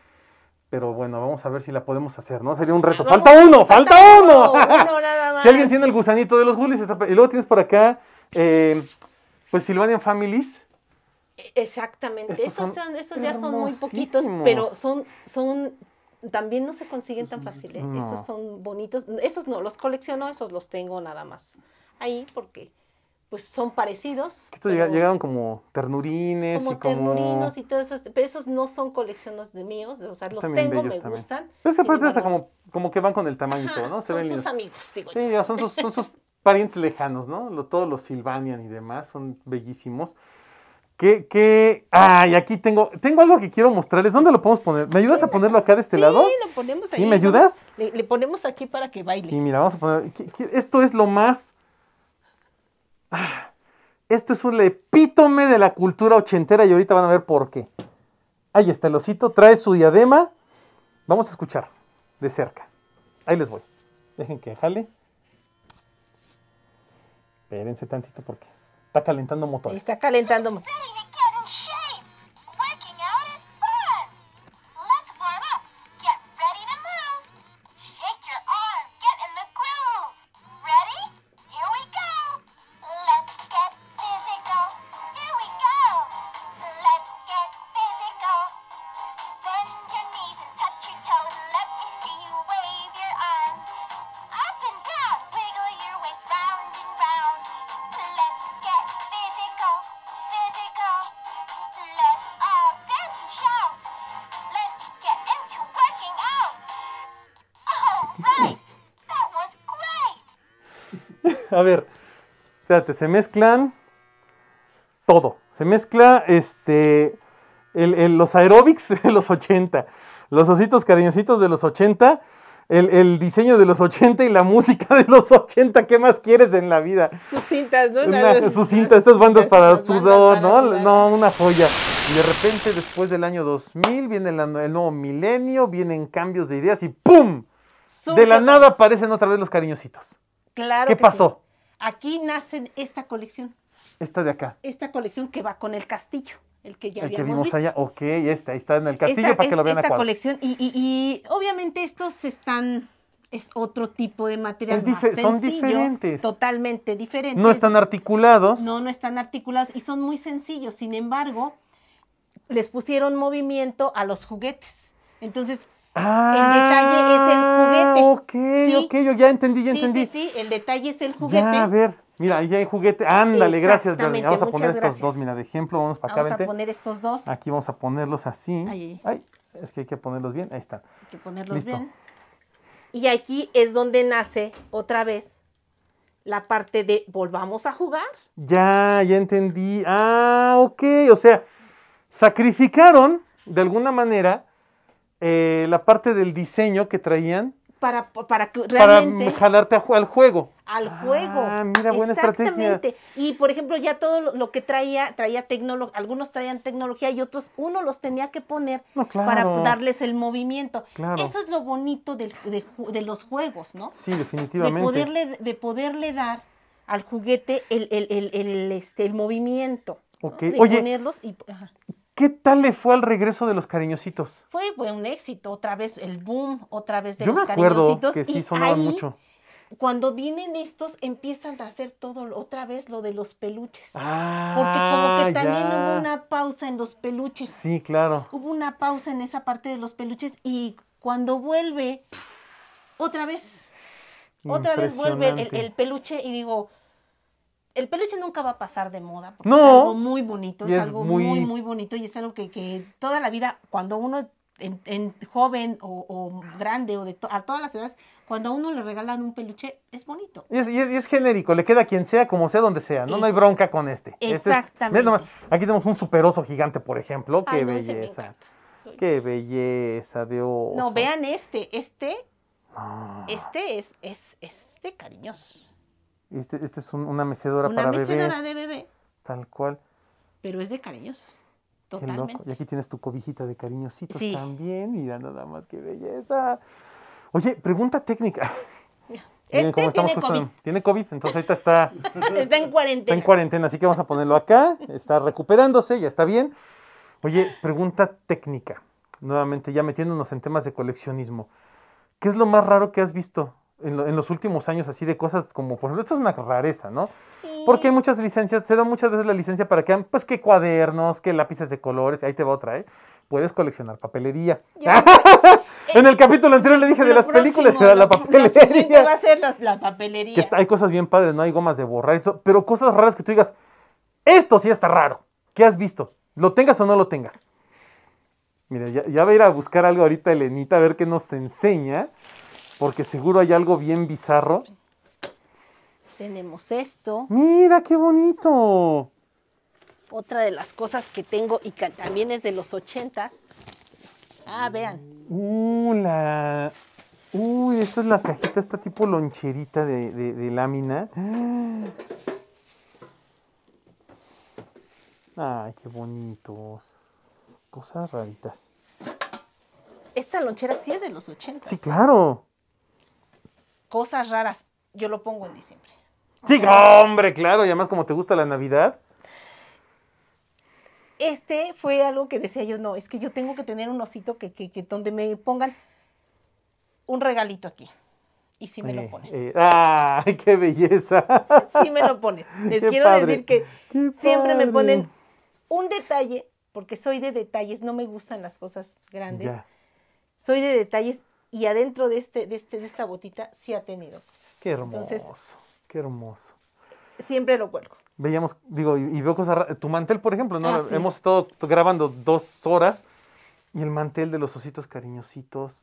Speaker 1: pero bueno, vamos a ver si la podemos hacer, ¿no? Sería un reto. Ah, ¡Falta uno! ¡Falta, uno! si alguien tiene el gusanito de los está. y luego tienes por acá... Eh, pues Families.
Speaker 2: E, exactamente, esos, son, esos ya son muy poquitos, pero son, son también no se consiguen tan mm, fáciles. ¿eh? Esos son bonitos, esos no, los colecciono, esos los tengo nada más ahí porque pues son parecidos.
Speaker 1: Estos llegaron como ternurines. Como y ternurinos y
Speaker 2: todo eso, este, pero esos no son colecciones de míos, o sea, los tengo, me gustan.
Speaker 1: es que aparte como, como que van con el tamaño ¿no? son sus amigos, digo. Sí, son sus, son sus parientes lejanos, ¿no? todos los Silvanian y demás son bellísimos. ¿Qué, qué? Ay, aquí tengo, tengo algo que quiero mostrarles. ¿Dónde lo podemos poner? ¿Me ayudas a ponerlo acá de este lado? Sí,
Speaker 2: lo ponemos ahí. ¿Sí, me ayudas? Le, ponemos aquí para que baile. Sí,
Speaker 1: mira, vamos a poner. Esto es lo más. Ah, esto es un epítome de la cultura ochentera y ahorita van a ver por qué. Ahí está el osito, trae su diadema. Vamos a escuchar de cerca. Ahí les voy. Dejen que jale. Espérense tantito porque está calentando motor. Está calentando motor. a ver, fíjate, se mezclan todo. Se mezcla este, los aeróbics de los 80, los ositos cariñositos de los 80, el, diseño de los 80 y la música de los 80. ¿Qué más quieres en la vida?
Speaker 2: Sus cintas, ¿no? sus
Speaker 1: cintas, estas bandas para sudor, ¿no? No, una joya. Y de repente, después del año 2000, viene el, nuevo milenio, vienen cambios de ideas y ¡pum! de la nada aparecen otra vez los cariñositos.
Speaker 2: Claro. ¿Qué pasó? Aquí nace esta colección. Esta de acá. Esta colección que va con el castillo el que ya el que vimos allá,
Speaker 1: ok, esta, ahí está en el castillo para que lo vean Esta colección,
Speaker 2: y, obviamente estos están, es otro tipo de material más sencillo, diferentes. totalmente diferentes. No están
Speaker 1: articulados.
Speaker 2: No, no están articulados y son muy sencillos, sin embargo, les pusieron movimiento a los juguetes. Entonces, el
Speaker 1: ah, detalle es el juguete. Ok, ok, yo ya entendí, ya entendí.
Speaker 2: Sí, sí, el detalle es el juguete. a
Speaker 1: ver, mira, ahí hay juguete. Ándale, gracias, Vamos a poner estos dos, mira, de ejemplo, vamos para acá. Vamos a poner estos dos. Aquí vamos a ponerlos así. Ay, es que hay que ponerlos bien, ahí está. Hay
Speaker 2: que ponerlos bien. Y aquí es donde nace otra vez la parte de volvamos a jugar.
Speaker 1: Ya, ya entendí. Ah, ok, o sea, sacrificaron de alguna manera eh, la parte del diseño que traían.
Speaker 2: Para, para que realmente.
Speaker 1: jalarte al juego.
Speaker 2: Al juego. Ah, mira, buena Exactamente. Y por ejemplo, ya todo lo que traía, traía tecnología, algunos traían tecnología y otros, uno los tenía que poner
Speaker 1: para darles
Speaker 2: el movimiento. Eso es lo bonito de, los juegos, ¿no? Sí,
Speaker 1: definitivamente. De poderle,
Speaker 2: de poderle dar al juguete el, el, el, este, movimiento.
Speaker 1: Okay. De Oye, ponerlos y. ¿Qué tal le fue al regreso de los cariñositos?
Speaker 2: Fue, pues, un éxito, otra vez el boom, otra vez de los cariñositos. sí sonaban mucho. Cuando vienen estos, empiezan a hacer todo otra vez lo de los peluches.
Speaker 1: Porque como que ah, también hubo una
Speaker 2: pausa en los peluches. Sí, claro. Hubo una pausa en esa parte de los peluches y cuando vuelve, otra vez,
Speaker 1: otra vez vuelve el
Speaker 2: peluche y digo, el peluche nunca va a pasar de moda, porque no. es algo muy bonito, es, algo muy... muy, bonito y es algo que, toda la vida, cuando uno en, joven o, grande o de a todas las edades, cuando a uno le regalan un peluche, es bonito.
Speaker 1: Y es, genérico, le queda a quien sea, como sea, donde sea, ¿no? hay bronca con este. este exactamente. aquí tenemos un superoso gigante, por ejemplo. Qué belleza. Qué belleza, Dios. No,
Speaker 2: vean este, este. Ah. Este es, es, este cariñoso.
Speaker 1: Este, este, es una mecedora para bebés. Una mecedora de bebé. Tal cual.
Speaker 2: Pero es de cariñosos. Totalmente. Y
Speaker 1: aquí tienes tu cobijita de cariñositos también. Mira nada más qué belleza. Oye, pregunta técnica.
Speaker 2: Este tiene COVID.
Speaker 1: Tiene COVID, entonces ahorita está. está
Speaker 2: en cuarentena. Está en
Speaker 1: cuarentena, así que vamos a ponerlo acá. Está recuperándose, ya está bien. Oye, pregunta técnica. Nuevamente, ya metiéndonos en temas de coleccionismo. ¿Qué es lo más raro que has visto en, los últimos años así de cosas como, por ejemplo, esto es una rareza, ¿no? Porque hay muchas licencias, se da muchas veces la licencia para que hagan, pues, que cuadernos, que lápices de colores, ahí te va otra, ¿eh? Puedes coleccionar papelería. Eh, en el capítulo anterior le dije de las películas, era la papelería. va a
Speaker 2: ser la, la papelería.
Speaker 1: hay cosas bien padres, ¿no? Hay gomas de borrar, pero cosas raras que tú digas, esto sí está raro. ¿Qué has visto? Lo tengas o no lo tengas. Mira, ya, ya va a ir a buscar algo ahorita Elenita, a ver qué nos enseña porque seguro hay algo bien bizarro.
Speaker 2: Tenemos esto.
Speaker 1: Mira, qué bonito.
Speaker 2: Otra de las cosas que tengo y que también es de los ochentas. Ah, vean.
Speaker 1: Uh, Uy, esta es la cajita, esta tipo loncherita de, lámina. Ay, qué bonitos. Cosas raritas.
Speaker 2: Esta lonchera sí es de los ochentas. Sí,
Speaker 1: claro
Speaker 2: cosas raras, yo lo pongo en diciembre.
Speaker 1: Sí, hombre, claro, y además como te gusta la Navidad.
Speaker 2: Este fue algo que decía yo, no, es que yo tengo que tener un osito que, donde me pongan un regalito aquí. Y sí me lo eh, ponen.
Speaker 1: Eh, ¡Ay, qué belleza!
Speaker 2: Sí me lo ponen. Les quiero decir que siempre me ponen un detalle, porque soy de detalles, no me gustan las cosas grandes. Soy de detalles y adentro este, de, este, de, esta botita sí ha tenido cosas.
Speaker 1: Qué hermoso, qué hermoso.
Speaker 2: Siempre lo cuelgo.
Speaker 1: Veíamos, digo, y, veo cosas, tu mantel, por ejemplo, ¿no? Ah, Hemos estado grabando dos horas y el mantel de los ositos cariñositos.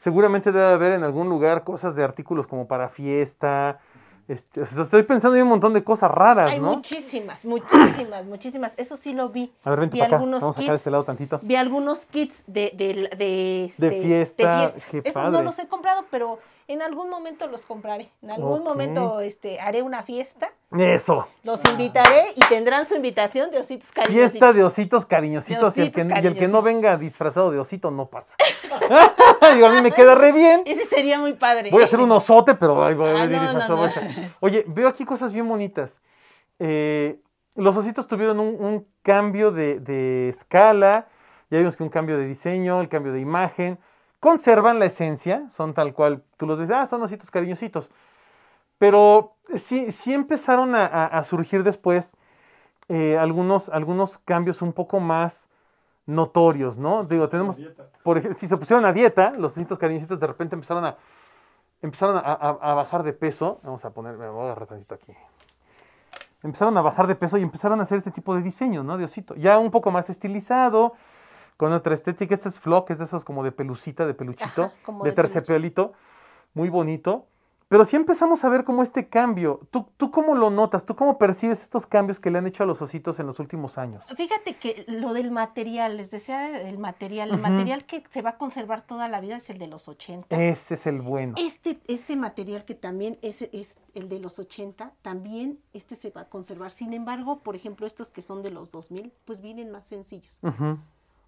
Speaker 1: Seguramente debe haber en algún lugar cosas de artículos como para fiesta, este, estoy pensando en un montón de cosas raras, Hay
Speaker 2: muchísimas, muchísimas, muchísimas. Eso sí lo vi. A ver, vi algunos kits. Este vi algunos kits de, de, este, fiesta. fiestas. Esos no los he comprado, pero en algún momento los compraré, en algún momento este, haré una fiesta. Eso. Los invitaré y tendrán su invitación de ositos cariñositos. Fiesta de
Speaker 1: ositos cariñositos, y, el que, no venga disfrazado de osito no pasa. a mí me queda re bien.
Speaker 2: Ese sería muy padre. Voy a hacer un
Speaker 1: osote, pero voy a ah, no, Oye, veo aquí cosas bien bonitas. Eh, los ositos tuvieron un, cambio de escala, ya vimos que un cambio de diseño, el cambio de imagen conservan la esencia, son tal cual, tú los ves, ah, son ositos cariñositos. Pero sí, sí empezaron a, surgir después eh, algunos, algunos cambios un poco más notorios, ¿no? Digo, tenemos, por ejemplo, si se pusieron a dieta, los ositos cariñositos de repente empezaron a, empezaron a, bajar de peso. Vamos a poner, me voy a agarrar tantito aquí. Empezaron a bajar de peso y empezaron a hacer este tipo de diseño, ¿no? De osito. Ya un poco más estilizado, con otra estética. Este es flock, es de esos como de pelucita, de peluchito, de, de, terciopelito, muy bonito. Pero si empezamos a ver como este cambio. ¿Tú, ¿Tú cómo lo notas? ¿Tú cómo percibes estos cambios que le han hecho a los ositos en los últimos años?
Speaker 2: Fíjate que lo del material, les decía el material, el material que se va a conservar toda la vida es el de los 80.
Speaker 1: Ese es el bueno.
Speaker 2: Este, este material que también es, el de los 80, también este se va a conservar. Sin embargo, por ejemplo, estos que son de los 2000, pues vienen más sencillos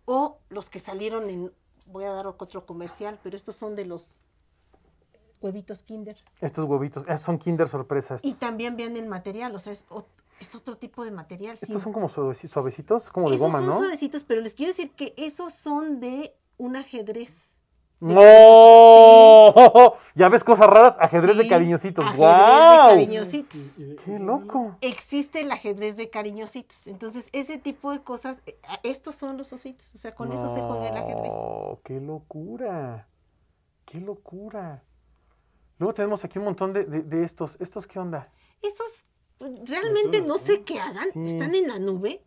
Speaker 2: o los que salieron en, voy a dar otro comercial, pero estos son de los huevitos Kinder.
Speaker 1: Estos huevitos, eh, son Kinder sorpresas.
Speaker 2: Y también vienen material, o sea, es, otro tipo de material. Estos son
Speaker 1: como suavecitos, como de goma, ¿no? Son
Speaker 2: suavecitos, pero les quiero decir que esos son de un ajedrez.
Speaker 1: ¡No! Ya ves cosas raras, ajedrez de cariñositos. Ajedrez de cariñositos. ¡Qué loco!
Speaker 2: Existe el ajedrez de cariñositos. Entonces, ese tipo de cosas, eh, estos son los ositos. O sea, con eso se juega el ajedrez.
Speaker 1: ¡Qué locura! ¡Qué locura! Luego tenemos aquí un montón de, estos. ¿Estos qué onda?
Speaker 2: Esos mm, realmente no sé qué hagan. Están en la nube.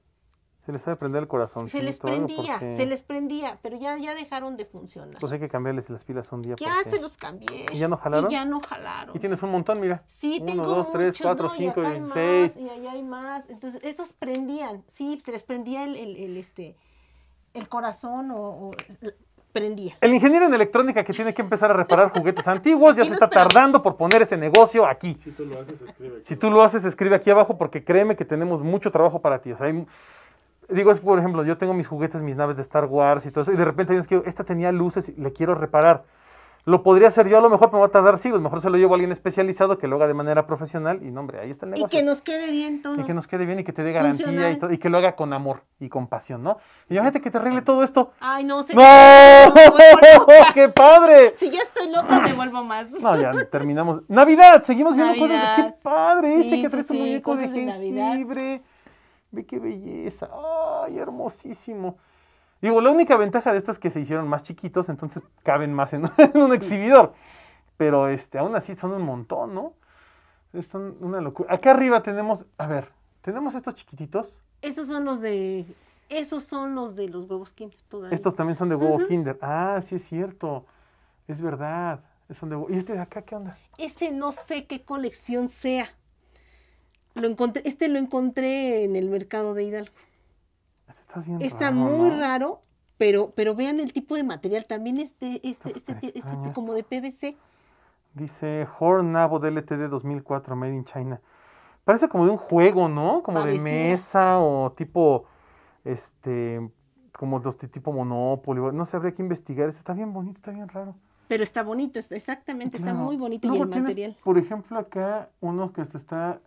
Speaker 1: Se les sabe prender el corazón. Se les prendía, se les
Speaker 2: prendía, pero ya, ya dejaron de funcionar. Pues
Speaker 1: hay que cambiarles las pilas un día. Ya se
Speaker 2: los cambié. ¿Y ya no jalaron? Y ya no jalaron. Y
Speaker 1: tienes un montón, mira. Sí, Uno, tengo dos, tres, cuatro, cinco, y, acá hay seis. Más, y
Speaker 2: ahí hay más. Entonces, esos prendían, sí, se les prendía el, este, el corazón o,
Speaker 1: prendía. El ingeniero en electrónica que tiene que empezar a reparar juguetes antiguos ya se está tardando por poner ese negocio aquí. Si tú lo haces, escribe aquí. Si tú lo haces, escribe aquí abajo porque créeme que tenemos mucho trabajo para ti. O sea, hay, digo, es por ejemplo, yo tengo mis juguetes, mis naves de Star Wars y todo eso, y de repente unos que esta tenía luces y le quiero reparar. Lo podría hacer yo, a lo mejor me va a tardar siglos, mejor se lo llevo a alguien especializado que lo haga de manera profesional y no, hombre, ahí está el negocio. Y que
Speaker 2: nos quede bien todo. Y que
Speaker 1: nos quede bien y que te dé garantía y, todo, y que lo haga con amor y con pasión ¿no? Y gente que te arregle todo esto.
Speaker 2: Ay, no, ¡Qué
Speaker 1: padre!
Speaker 2: Si ya estoy loca, me vuelvo más. No, ya
Speaker 1: terminamos. Navidad, seguimos viendo cosas qué padre sí, ese que traes un muñeco de jengibre. Ve qué belleza. ¡Ay, hermosísimo! Digo, la única ventaja de esto es que se hicieron más chiquitos, entonces caben más en, un exhibidor. Pero este, aún así son un montón, ¿no? Están una locura. Acá arriba tenemos, a ver, tenemos estos chiquititos.
Speaker 2: Esos son los de, esos son los de los huevos Kinder Estos también son de huevo Kinder.
Speaker 1: Ah, sí es cierto. Es verdad. son de ¿Y este de acá qué onda?
Speaker 2: Ese no sé qué colección sea. Lo encontré, este lo encontré en el mercado de Hidalgo.
Speaker 1: Este está, muy raro,
Speaker 2: pero, pero vean el tipo de material. También este, este, este, este como de PVC.
Speaker 1: Dice Hornabo DLTD 2004 Made in China. Parece como de un juego, ¿no? Como de mesa o tipo, este, como los de tipo Monopoly. No sé, habría que investigar. Este está bien bonito, está bien raro.
Speaker 2: Pero está bonito, está, exactamente, está muy bonito el material. Por
Speaker 1: ejemplo, acá uno que está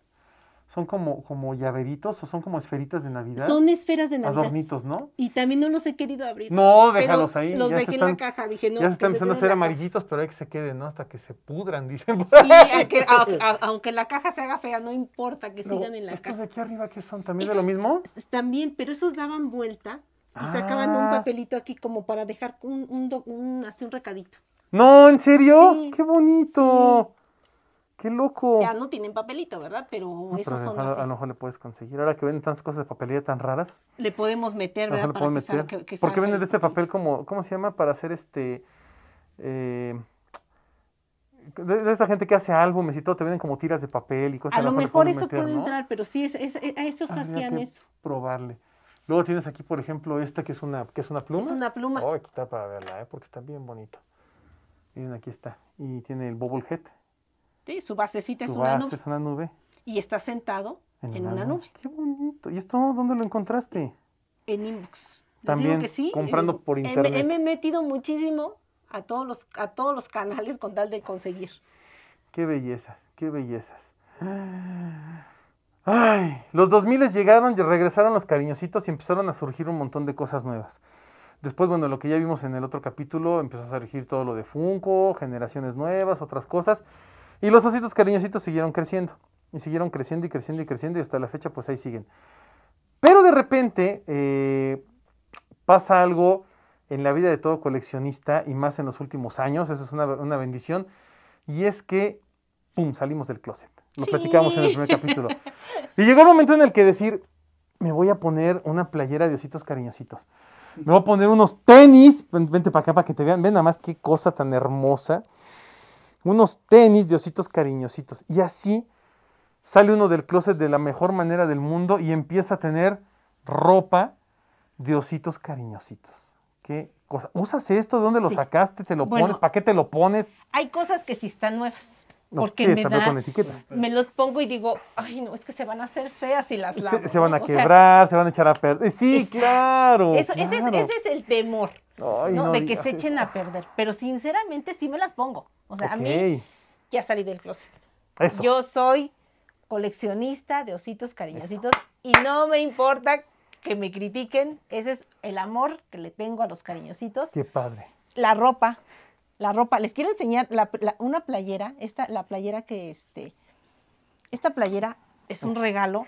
Speaker 1: son como, como llaveritos o son como esferitas de Navidad. Son esferas de Navidad. Adornitos, ¿no?
Speaker 2: Y también no los he querido abrir. No, déjalos ahí. Los dejé en la caja, dije, no. Ya se están empezando a hacer
Speaker 1: amarillitos, pero hay que se queden, ¿no? Hasta que se pudran, dicen. Sí, aunque, ah,
Speaker 2: ah, aunque la caja se haga fea, no importa que sigan en la caja. ¿Estos de aquí arriba qué son? ¿También de lo mismo? También, pero esos daban vuelta y sacaban un ah. papelito aquí como para dejar un, un, un, recadito.
Speaker 1: No, ¿en serio? ¡Qué bonito! ¡Qué loco! Ya
Speaker 2: no tienen papelito, ¿verdad? Pero ah, eso son a, lo mejor
Speaker 1: le puedes conseguir. Ahora que venden tantas cosas de papelería tan raras.
Speaker 2: Le podemos meter, ¿verdad? Porque venden de este
Speaker 1: papel como, ¿cómo se llama? Para hacer este... Eh, de, esa gente que hace álbumes y todo, te venden como tiras de papel y cosas. A lo mejor eso puede
Speaker 2: entrar, pero sí, es, a esos ah, hacían eso.
Speaker 1: Probarle. Luego tienes aquí, por ejemplo, esta que es una, que es una pluma. Es una pluma. Oh, a para verla, ¿eh? porque está bien bonito. Miren, aquí está. Y tiene el bobblehead.
Speaker 2: Su basecita es, una nube, Y está sentado en, una, nube.
Speaker 1: Qué bonito. ¿Y esto dónde lo encontraste?
Speaker 2: En inbox. También comprando por internet. He, me he metido muchísimo a todos los a todos los canales con tal de conseguir.
Speaker 1: Qué bellezas, qué bellezas. Ay, los 2000 llegaron y regresaron los cariñositos y empezaron a surgir un montón de cosas nuevas. Después, bueno, lo que ya vimos en el otro capítulo, empezó a surgir todo lo de Funko, generaciones nuevas, otras cosas. Y los ositos cariñositos siguieron creciendo. Y siguieron creciendo y creciendo y creciendo. Y hasta la fecha, pues ahí siguen. Pero de repente eh, pasa algo en la vida de todo coleccionista y más en los últimos años. Eso es una, una bendición. Y es que, ¡pum!, salimos del closet. Lo platicábamos platicamos en el primer capítulo. Y llegó el momento en el que decir, me voy a poner una playera de ositos cariñositos. Me voy a poner unos tenis. Vente para acá para que te vean. Ven nada más qué cosa tan hermosa unos tenis de ositos cariñositos. Y así sale uno del closet de la mejor manera del mundo y empieza a tener ropa de ositos cariñositos. ¿Qué cosa? ¿Usas esto? ¿Dónde lo sacaste? ¿Te lo pones? ¿Para qué te lo pones?
Speaker 2: Hay cosas que sí están nuevas porque me, me los pongo y digo, ay, no, es que se van a hacer feas y las lavo. Se, van a quebrar,
Speaker 1: se van a echar a perder. Sí, claro, Ese, es,
Speaker 2: el temor,
Speaker 1: De que se echen
Speaker 2: a perder. Pero sinceramente sí me las pongo. O sea, a mí ya salí del closet. Yo soy coleccionista de ositos cariñositos y no me importa que me critiquen. Ese es el amor que le tengo a los cariñositos. Qué padre. La ropa, la ropa. Les quiero enseñar una playera, esta, la playera que este, esta playera es un regalo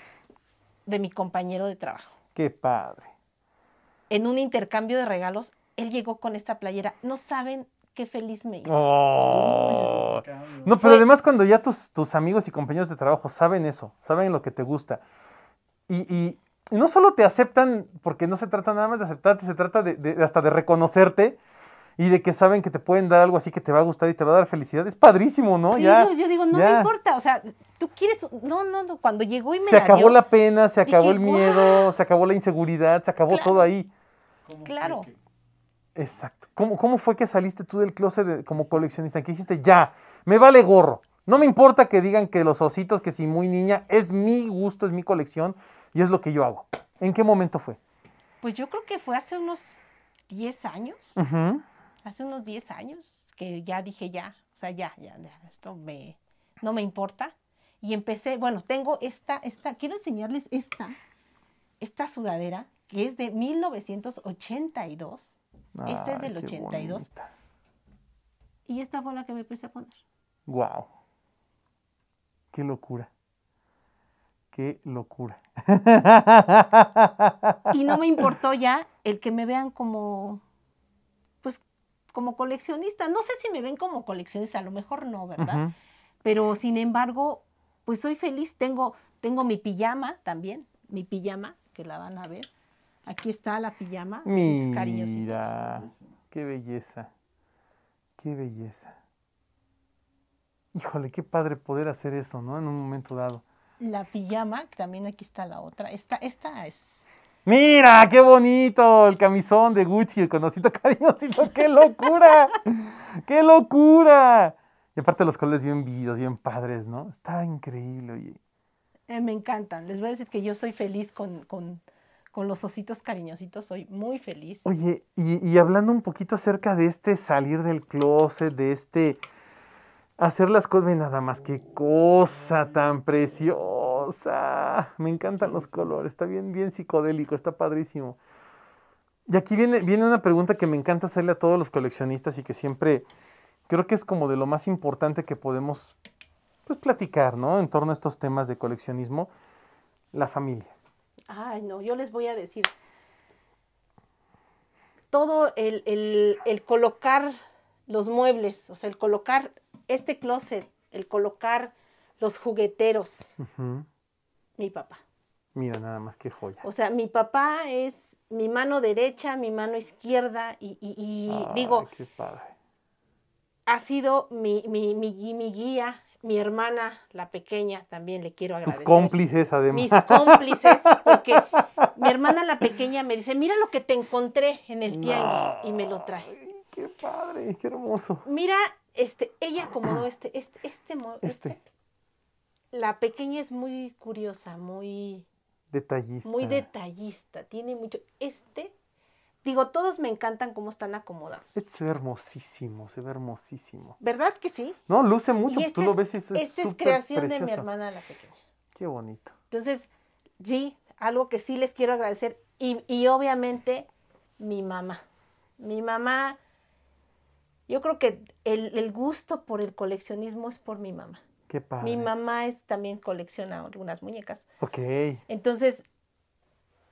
Speaker 2: de mi compañero de
Speaker 1: trabajo. Qué padre.
Speaker 2: En un intercambio de regalos, él llegó con esta playera. No saben qué feliz me hizo.
Speaker 1: Oh. No, pero además cuando ya tus, tus, amigos y compañeros de trabajo saben eso, saben lo que te gusta. Y, no solo te aceptan, porque no se trata nada más de aceptarte, se trata de, hasta de reconocerte y de que saben que te pueden dar algo así que te va a gustar y te va a dar felicidad. Es padrísimo, ¿no? Sí, ya, yo, digo, no me importa,
Speaker 2: o sea, tú quieres, no, no, no, cuando llegó y me... Se acabó la
Speaker 1: pena, se acabó el miedo, se acabó la inseguridad, se acabó todo ahí. Claro. Exacto. ¿Cómo, ¿Cómo fue que saliste tú del closet como coleccionista? ¿Qué dijiste, ya, me vale gorro. No me importa que digan que los ositos, que si muy niña, es mi gusto, es mi colección y es lo que yo hago. ¿En qué momento fue?
Speaker 2: Pues yo creo que fue hace unos 10 años hace unos 10 años que ya dije ya, o sea, ya, ya, ya esto me, no me importa. Y empecé, bueno, tengo esta, esta, quiero enseñarles esta, esta sudadera que es de 1982. esta es del 82. Y esta fue la que me puse a poner.
Speaker 1: ¡Wow! ¡Qué locura! ¡Qué locura! Y no me importó
Speaker 2: ya el que me vean como como coleccionista. No sé si me ven como coleccionista, a lo mejor no, ¿verdad? Pero sin embargo, pues soy feliz. Tengo, tengo mi pijama también, mi pijama, que la van a ver. Aquí está la pijama. Mira,
Speaker 1: qué belleza, qué belleza. Híjole, qué padre poder hacer eso, ¿no? En un momento dado.
Speaker 2: La pijama, también aquí está la otra. Esta, esta es
Speaker 1: Mira, qué bonito el camisón de Gucci, el osito cariñosito, qué locura, qué locura. Y aparte los colores bien vividos, bien padres, ¿no? Está increíble, oye.
Speaker 2: Eh, me encantan. Les voy a decir que yo soy feliz con, los ositos cariñositos, soy muy feliz.
Speaker 1: Oye, y, y, hablando un poquito acerca de este salir del closet, de este hacer las cosas, nada más, qué cosa tan preciosa me encantan los colores. Está bien, bien psicodélico, está padrísimo. Y aquí viene, viene una pregunta que me encanta hacerle a todos los coleccionistas y que siempre creo que es como de lo más importante que podemos pues, platicar, ¿no? En torno a estos temas de coleccionismo, la familia.
Speaker 2: Ay, no, yo les voy a decir, todo el, colocar los muebles, o sea, el colocar este closet, el colocar los jugueteros, mi papá.
Speaker 1: Mira, nada más que joya.
Speaker 2: O sea, mi papá es mi mano derecha, mi mano izquierda y, digo, qué padre. ha sido mi, mi, guía, mi hermana, la pequeña, también le quiero agradecer. Tus
Speaker 1: cómplices, además. Mis cómplices,
Speaker 2: porque mi hermana, la pequeña, me dice, mira lo que te encontré en el tianguis y me lo trae. qué padre, qué hermoso. Mira, este, ella acomodó este, este, este, este. este la pequeña es muy curiosa, muy
Speaker 1: detallista. Muy
Speaker 2: detallista, tiene mucho este Digo, todos me encantan cómo están acomodados.
Speaker 1: Es este se ve hermosísimo, se ve hermosísimo. ¿Verdad que sí? No, luce mucho, tú este lo ves y es Esta es creación de mi hermana la pequeña. Qué bonito.
Speaker 2: Entonces, G, algo que sí les quiero agradecer y, obviamente mi mamá. Mi mamá, yo creo que el gusto por el coleccionismo es por mi mamá.
Speaker 1: Mi mamá
Speaker 2: es, también colecciona algunas muñecas. Ok. Entonces,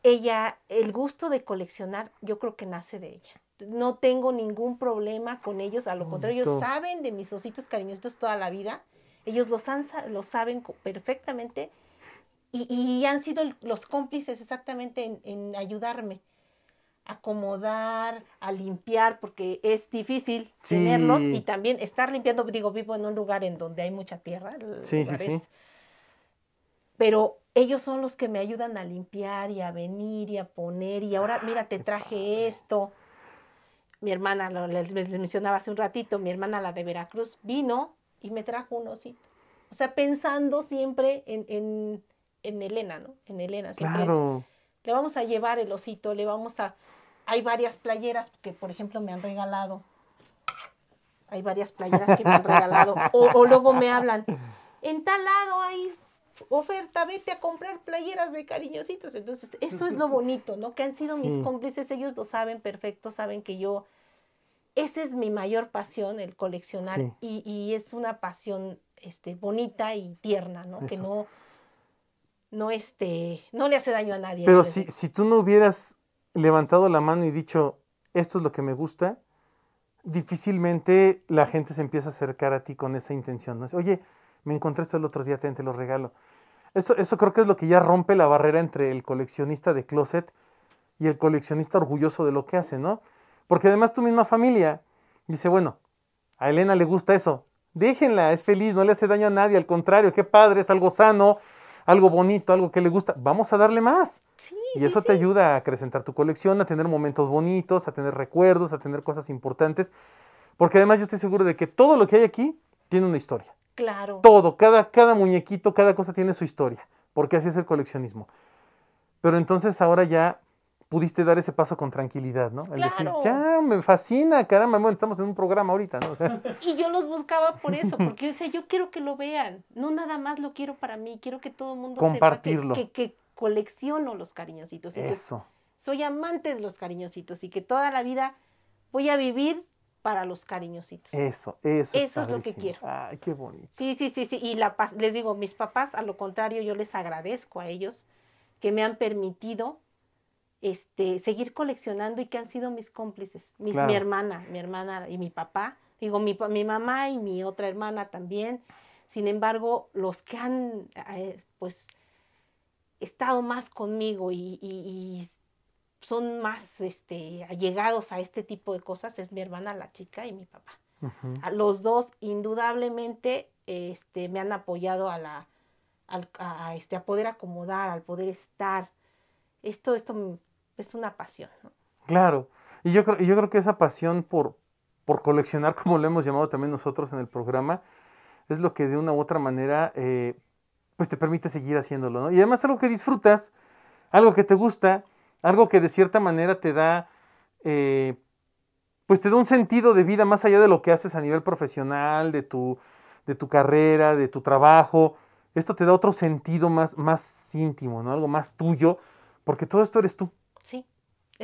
Speaker 2: ella, el gusto de coleccionar, yo creo que nace de ella. No tengo ningún problema con ellos, a lo contrario, ellos saben de mis ositos cariñositos toda la vida. Ellos los, han, saben perfectamente y, han sido los cómplices exactamente en ayudarme acomodar, a limpiar, porque es difícil tenerlos y también estar limpiando, digo, vivo en un lugar en donde hay mucha tierra, pero ellos son los que me ayudan a limpiar y a venir y a poner y ahora, mira, te traje esto. Mi hermana, les, mencionaba hace un ratito, mi hermana, la de Veracruz, vino y me trajo un osito. O sea, pensando siempre en, Elena, ¿no? En Elena, siempre le vamos a llevar el osito, le vamos a, hay varias playeras que, por ejemplo, me han regalado. Hay varias playeras que me han regalado. O, luego me hablan, en tal lado hay oferta, vete a comprar playeras de cariñositos. Entonces, eso es lo bonito, ¿no? Que han sido mis cómplices, ellos lo saben perfecto, saben que yo, esa es mi mayor pasión, el coleccionar, y, es una pasión este, bonita y tierna, ¿no? Que no, no, este, no le hace daño a nadie. Pero si,
Speaker 1: si tú no hubieras levantado la mano y dicho, esto es lo que me gusta, difícilmente la gente se empieza a acercar a ti con esa intención. ¿no? Oye, me encontré esto el otro día, te, lo regalo. Eso, eso creo que es lo que ya rompe la barrera entre el coleccionista de closet y el coleccionista orgulloso de lo que hace, ¿no? Porque además tu misma familia dice, bueno, a Elena le gusta eso, déjenla, es feliz, no le hace daño a nadie, al contrario, qué padre, es algo sano, algo bonito, algo que le gusta, vamos a darle más. y eso te ayuda a acrecentar tu colección, a tener momentos bonitos, a tener recuerdos, a tener cosas importantes. Porque además yo estoy seguro de que todo lo que hay aquí tiene una historia. Claro. Todo, cada, cada muñequito, cada cosa tiene su historia. Porque así es el coleccionismo. Pero entonces ahora ya pudiste dar ese paso con tranquilidad, ¿no? Claro. El decir, ya, me fascina, caramba, bueno, estamos en un programa ahorita, ¿no?
Speaker 2: Y yo los buscaba por eso, porque yo decía, yo quiero que lo vean, no nada más lo quiero para mí, quiero que todo el mundo sepa que, que, colecciono los cariñositos. eso. soy amante de los cariñositos y que toda la vida voy a vivir para los cariñositos.
Speaker 1: Eso, eso. Eso es, lo que quiero. Ay, qué bonito. Sí,
Speaker 2: sí, sí, sí. Y la les digo, mis papás, a lo contrario, yo les agradezco a ellos que me han permitido este, seguir coleccionando y que han sido mis cómplices, mi hermana, mi hermana y mi papá, digo, mi, mi, mamá y mi otra hermana también. Sin embargo, los que han, eh, pues, estado más conmigo y, son más este, allegados a este tipo de cosas es mi hermana, la chica y mi papá. los dos, indudablemente, este, me han apoyado a, la, este, a poder acomodar, al poder estar. Esto, esto es una pasión. ¿no?
Speaker 1: Claro, y yo creo, yo creo que esa pasión por, por coleccionar, como lo hemos llamado también nosotros en el programa, es lo que de una u otra manera eh, pues te permite seguir haciéndolo, ¿no? Y además algo que disfrutas, algo que te gusta, algo que de cierta manera te da, eh, pues te da un sentido de vida más allá de lo que haces a nivel profesional, de tu, de tu carrera, de tu trabajo. Esto te da otro sentido más, más íntimo, ¿no? Algo más tuyo, porque todo esto eres tú.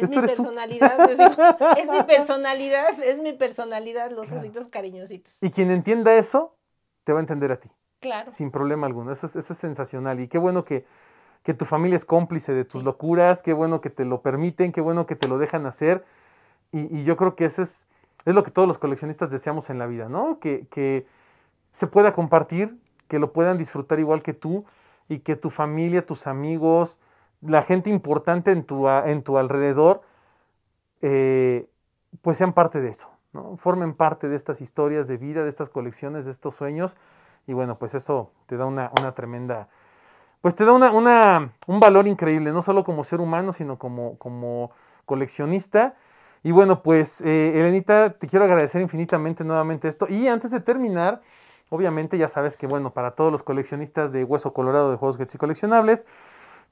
Speaker 2: Es mi personalidad, es, mi personalidad, es mi personalidad, los cariñositos.
Speaker 1: Y quien entienda eso, te va a entender a ti. Claro. Sin problema alguno. Eso es, sensacional. Y qué bueno que, que tu familia es cómplice de tus locuras, qué bueno que te lo permiten, qué bueno que te lo dejan hacer. Y, yo creo que eso es, es lo que todos los coleccionistas deseamos en la vida, ¿no? Que, que se pueda compartir, que lo puedan disfrutar igual que tú y que tu familia, tus amigos, la gente importante en tu, en tu alrededor, eh, pues sean parte de eso, formen parte de estas historias de vida, de estas colecciones, de estos sueños, y bueno, pues eso te da una, tremenda, pues te da una, un valor increíble, no solo como ser humano, sino como, como coleccionista. Y bueno, pues eh, Elenita, te quiero agradecer infinitamente nuevamente esto. Y antes de terminar, obviamente ya sabes que bueno, para todos los coleccionistas de Hueso Colorado de Juegos Gets y Coleccionables,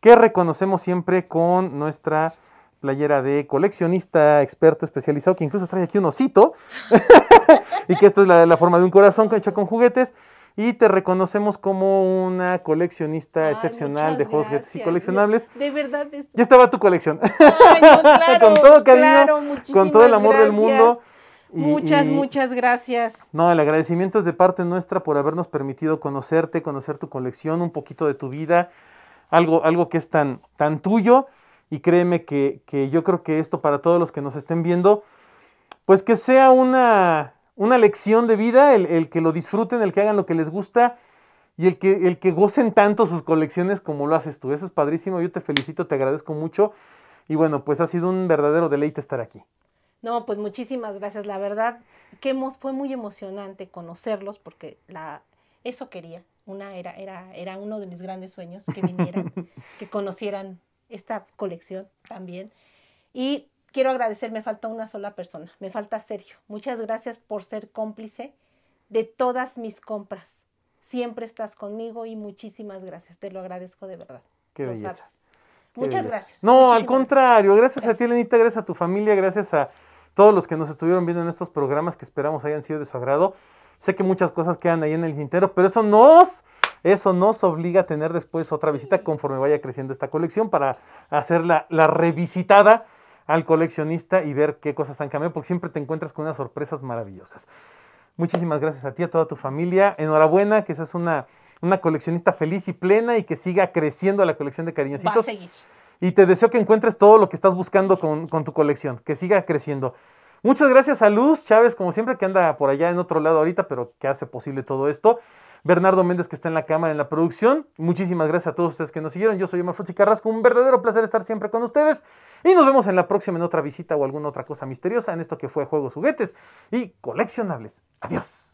Speaker 1: que reconocemos siempre con nuestra playera de coleccionista experto especializado, que incluso trae aquí un osito, y que esto es la, la forma de un corazón hecha con juguetes y te reconocemos como una coleccionista excepcional de juegos y coleccionables.
Speaker 2: De verdad. Es... Ya
Speaker 1: estaba tu colección. con todo con todo el amor del mundo. muchas, muchas
Speaker 2: gracias.
Speaker 1: No, el agradecimiento es de parte nuestra por habernos permitido conocerte, conocer tu colección, un poquito de tu vida, algo, algo que es tan, tan tuyo. Y créeme que, yo creo que esto para todos los que nos estén viendo, pues que sea una, una lección de vida, el, que lo disfruten, el que hagan lo que les gusta y el que, el que gocen tanto sus colecciones como lo haces tú. Eso es padrísimo, yo te felicito, te agradezco mucho. Y bueno, pues ha sido un verdadero deleite estar aquí.
Speaker 2: No, pues muchísimas gracias. La verdad que fue muy emocionante conocerlos porque la, eso quería, una era, era, era uno de mis grandes sueños que vinieran, que conocieran esta colección también. Y quiero agradecer, me falta una sola persona, me falta Sergio. Muchas gracias por ser cómplice de todas mis compras. Siempre estás conmigo y muchísimas gracias. Te lo agradezco de verdad.
Speaker 1: Qué Muchas gracias. No, al contrario, gracias, gracias, a ti, Lenita, gracias a tu familia, gracias a todos los que nos estuvieron viendo en estos programas que esperamos hayan sido de su agrado. Sé que muchas cosas quedan ahí en el tintero, pero eso nos, eso nos obliga a tener después otra visita conforme vaya creciendo esta colección para hacer la, revisitada al coleccionista y ver qué cosas han cambiado, porque siempre te encuentras con unas sorpresas maravillosas. Muchísimas gracias a ti, a toda tu familia. Enhorabuena, que seas una, una coleccionista feliz y plena y que siga creciendo la colección de cariñositos. Va a seguir. Y te deseo que encuentres todo lo que estás buscando con, con tu colección, que siga creciendo. Muchas gracias a Luz Chávez, como siempre, que anda por allá en otro lado ahorita, pero que hace posible todo esto. Bernardo Méndez, que está en la cámara, en la producción. Muchísimas gracias a todos ustedes que nos siguieron. Yo soy Omar y Carrasco. Un verdadero placer estar siempre con ustedes. Y nos vemos en la próxima, en otra visita o alguna otra cosa misteriosa en esto que fue Juegos, Juguetes y Coleccionables. Adiós.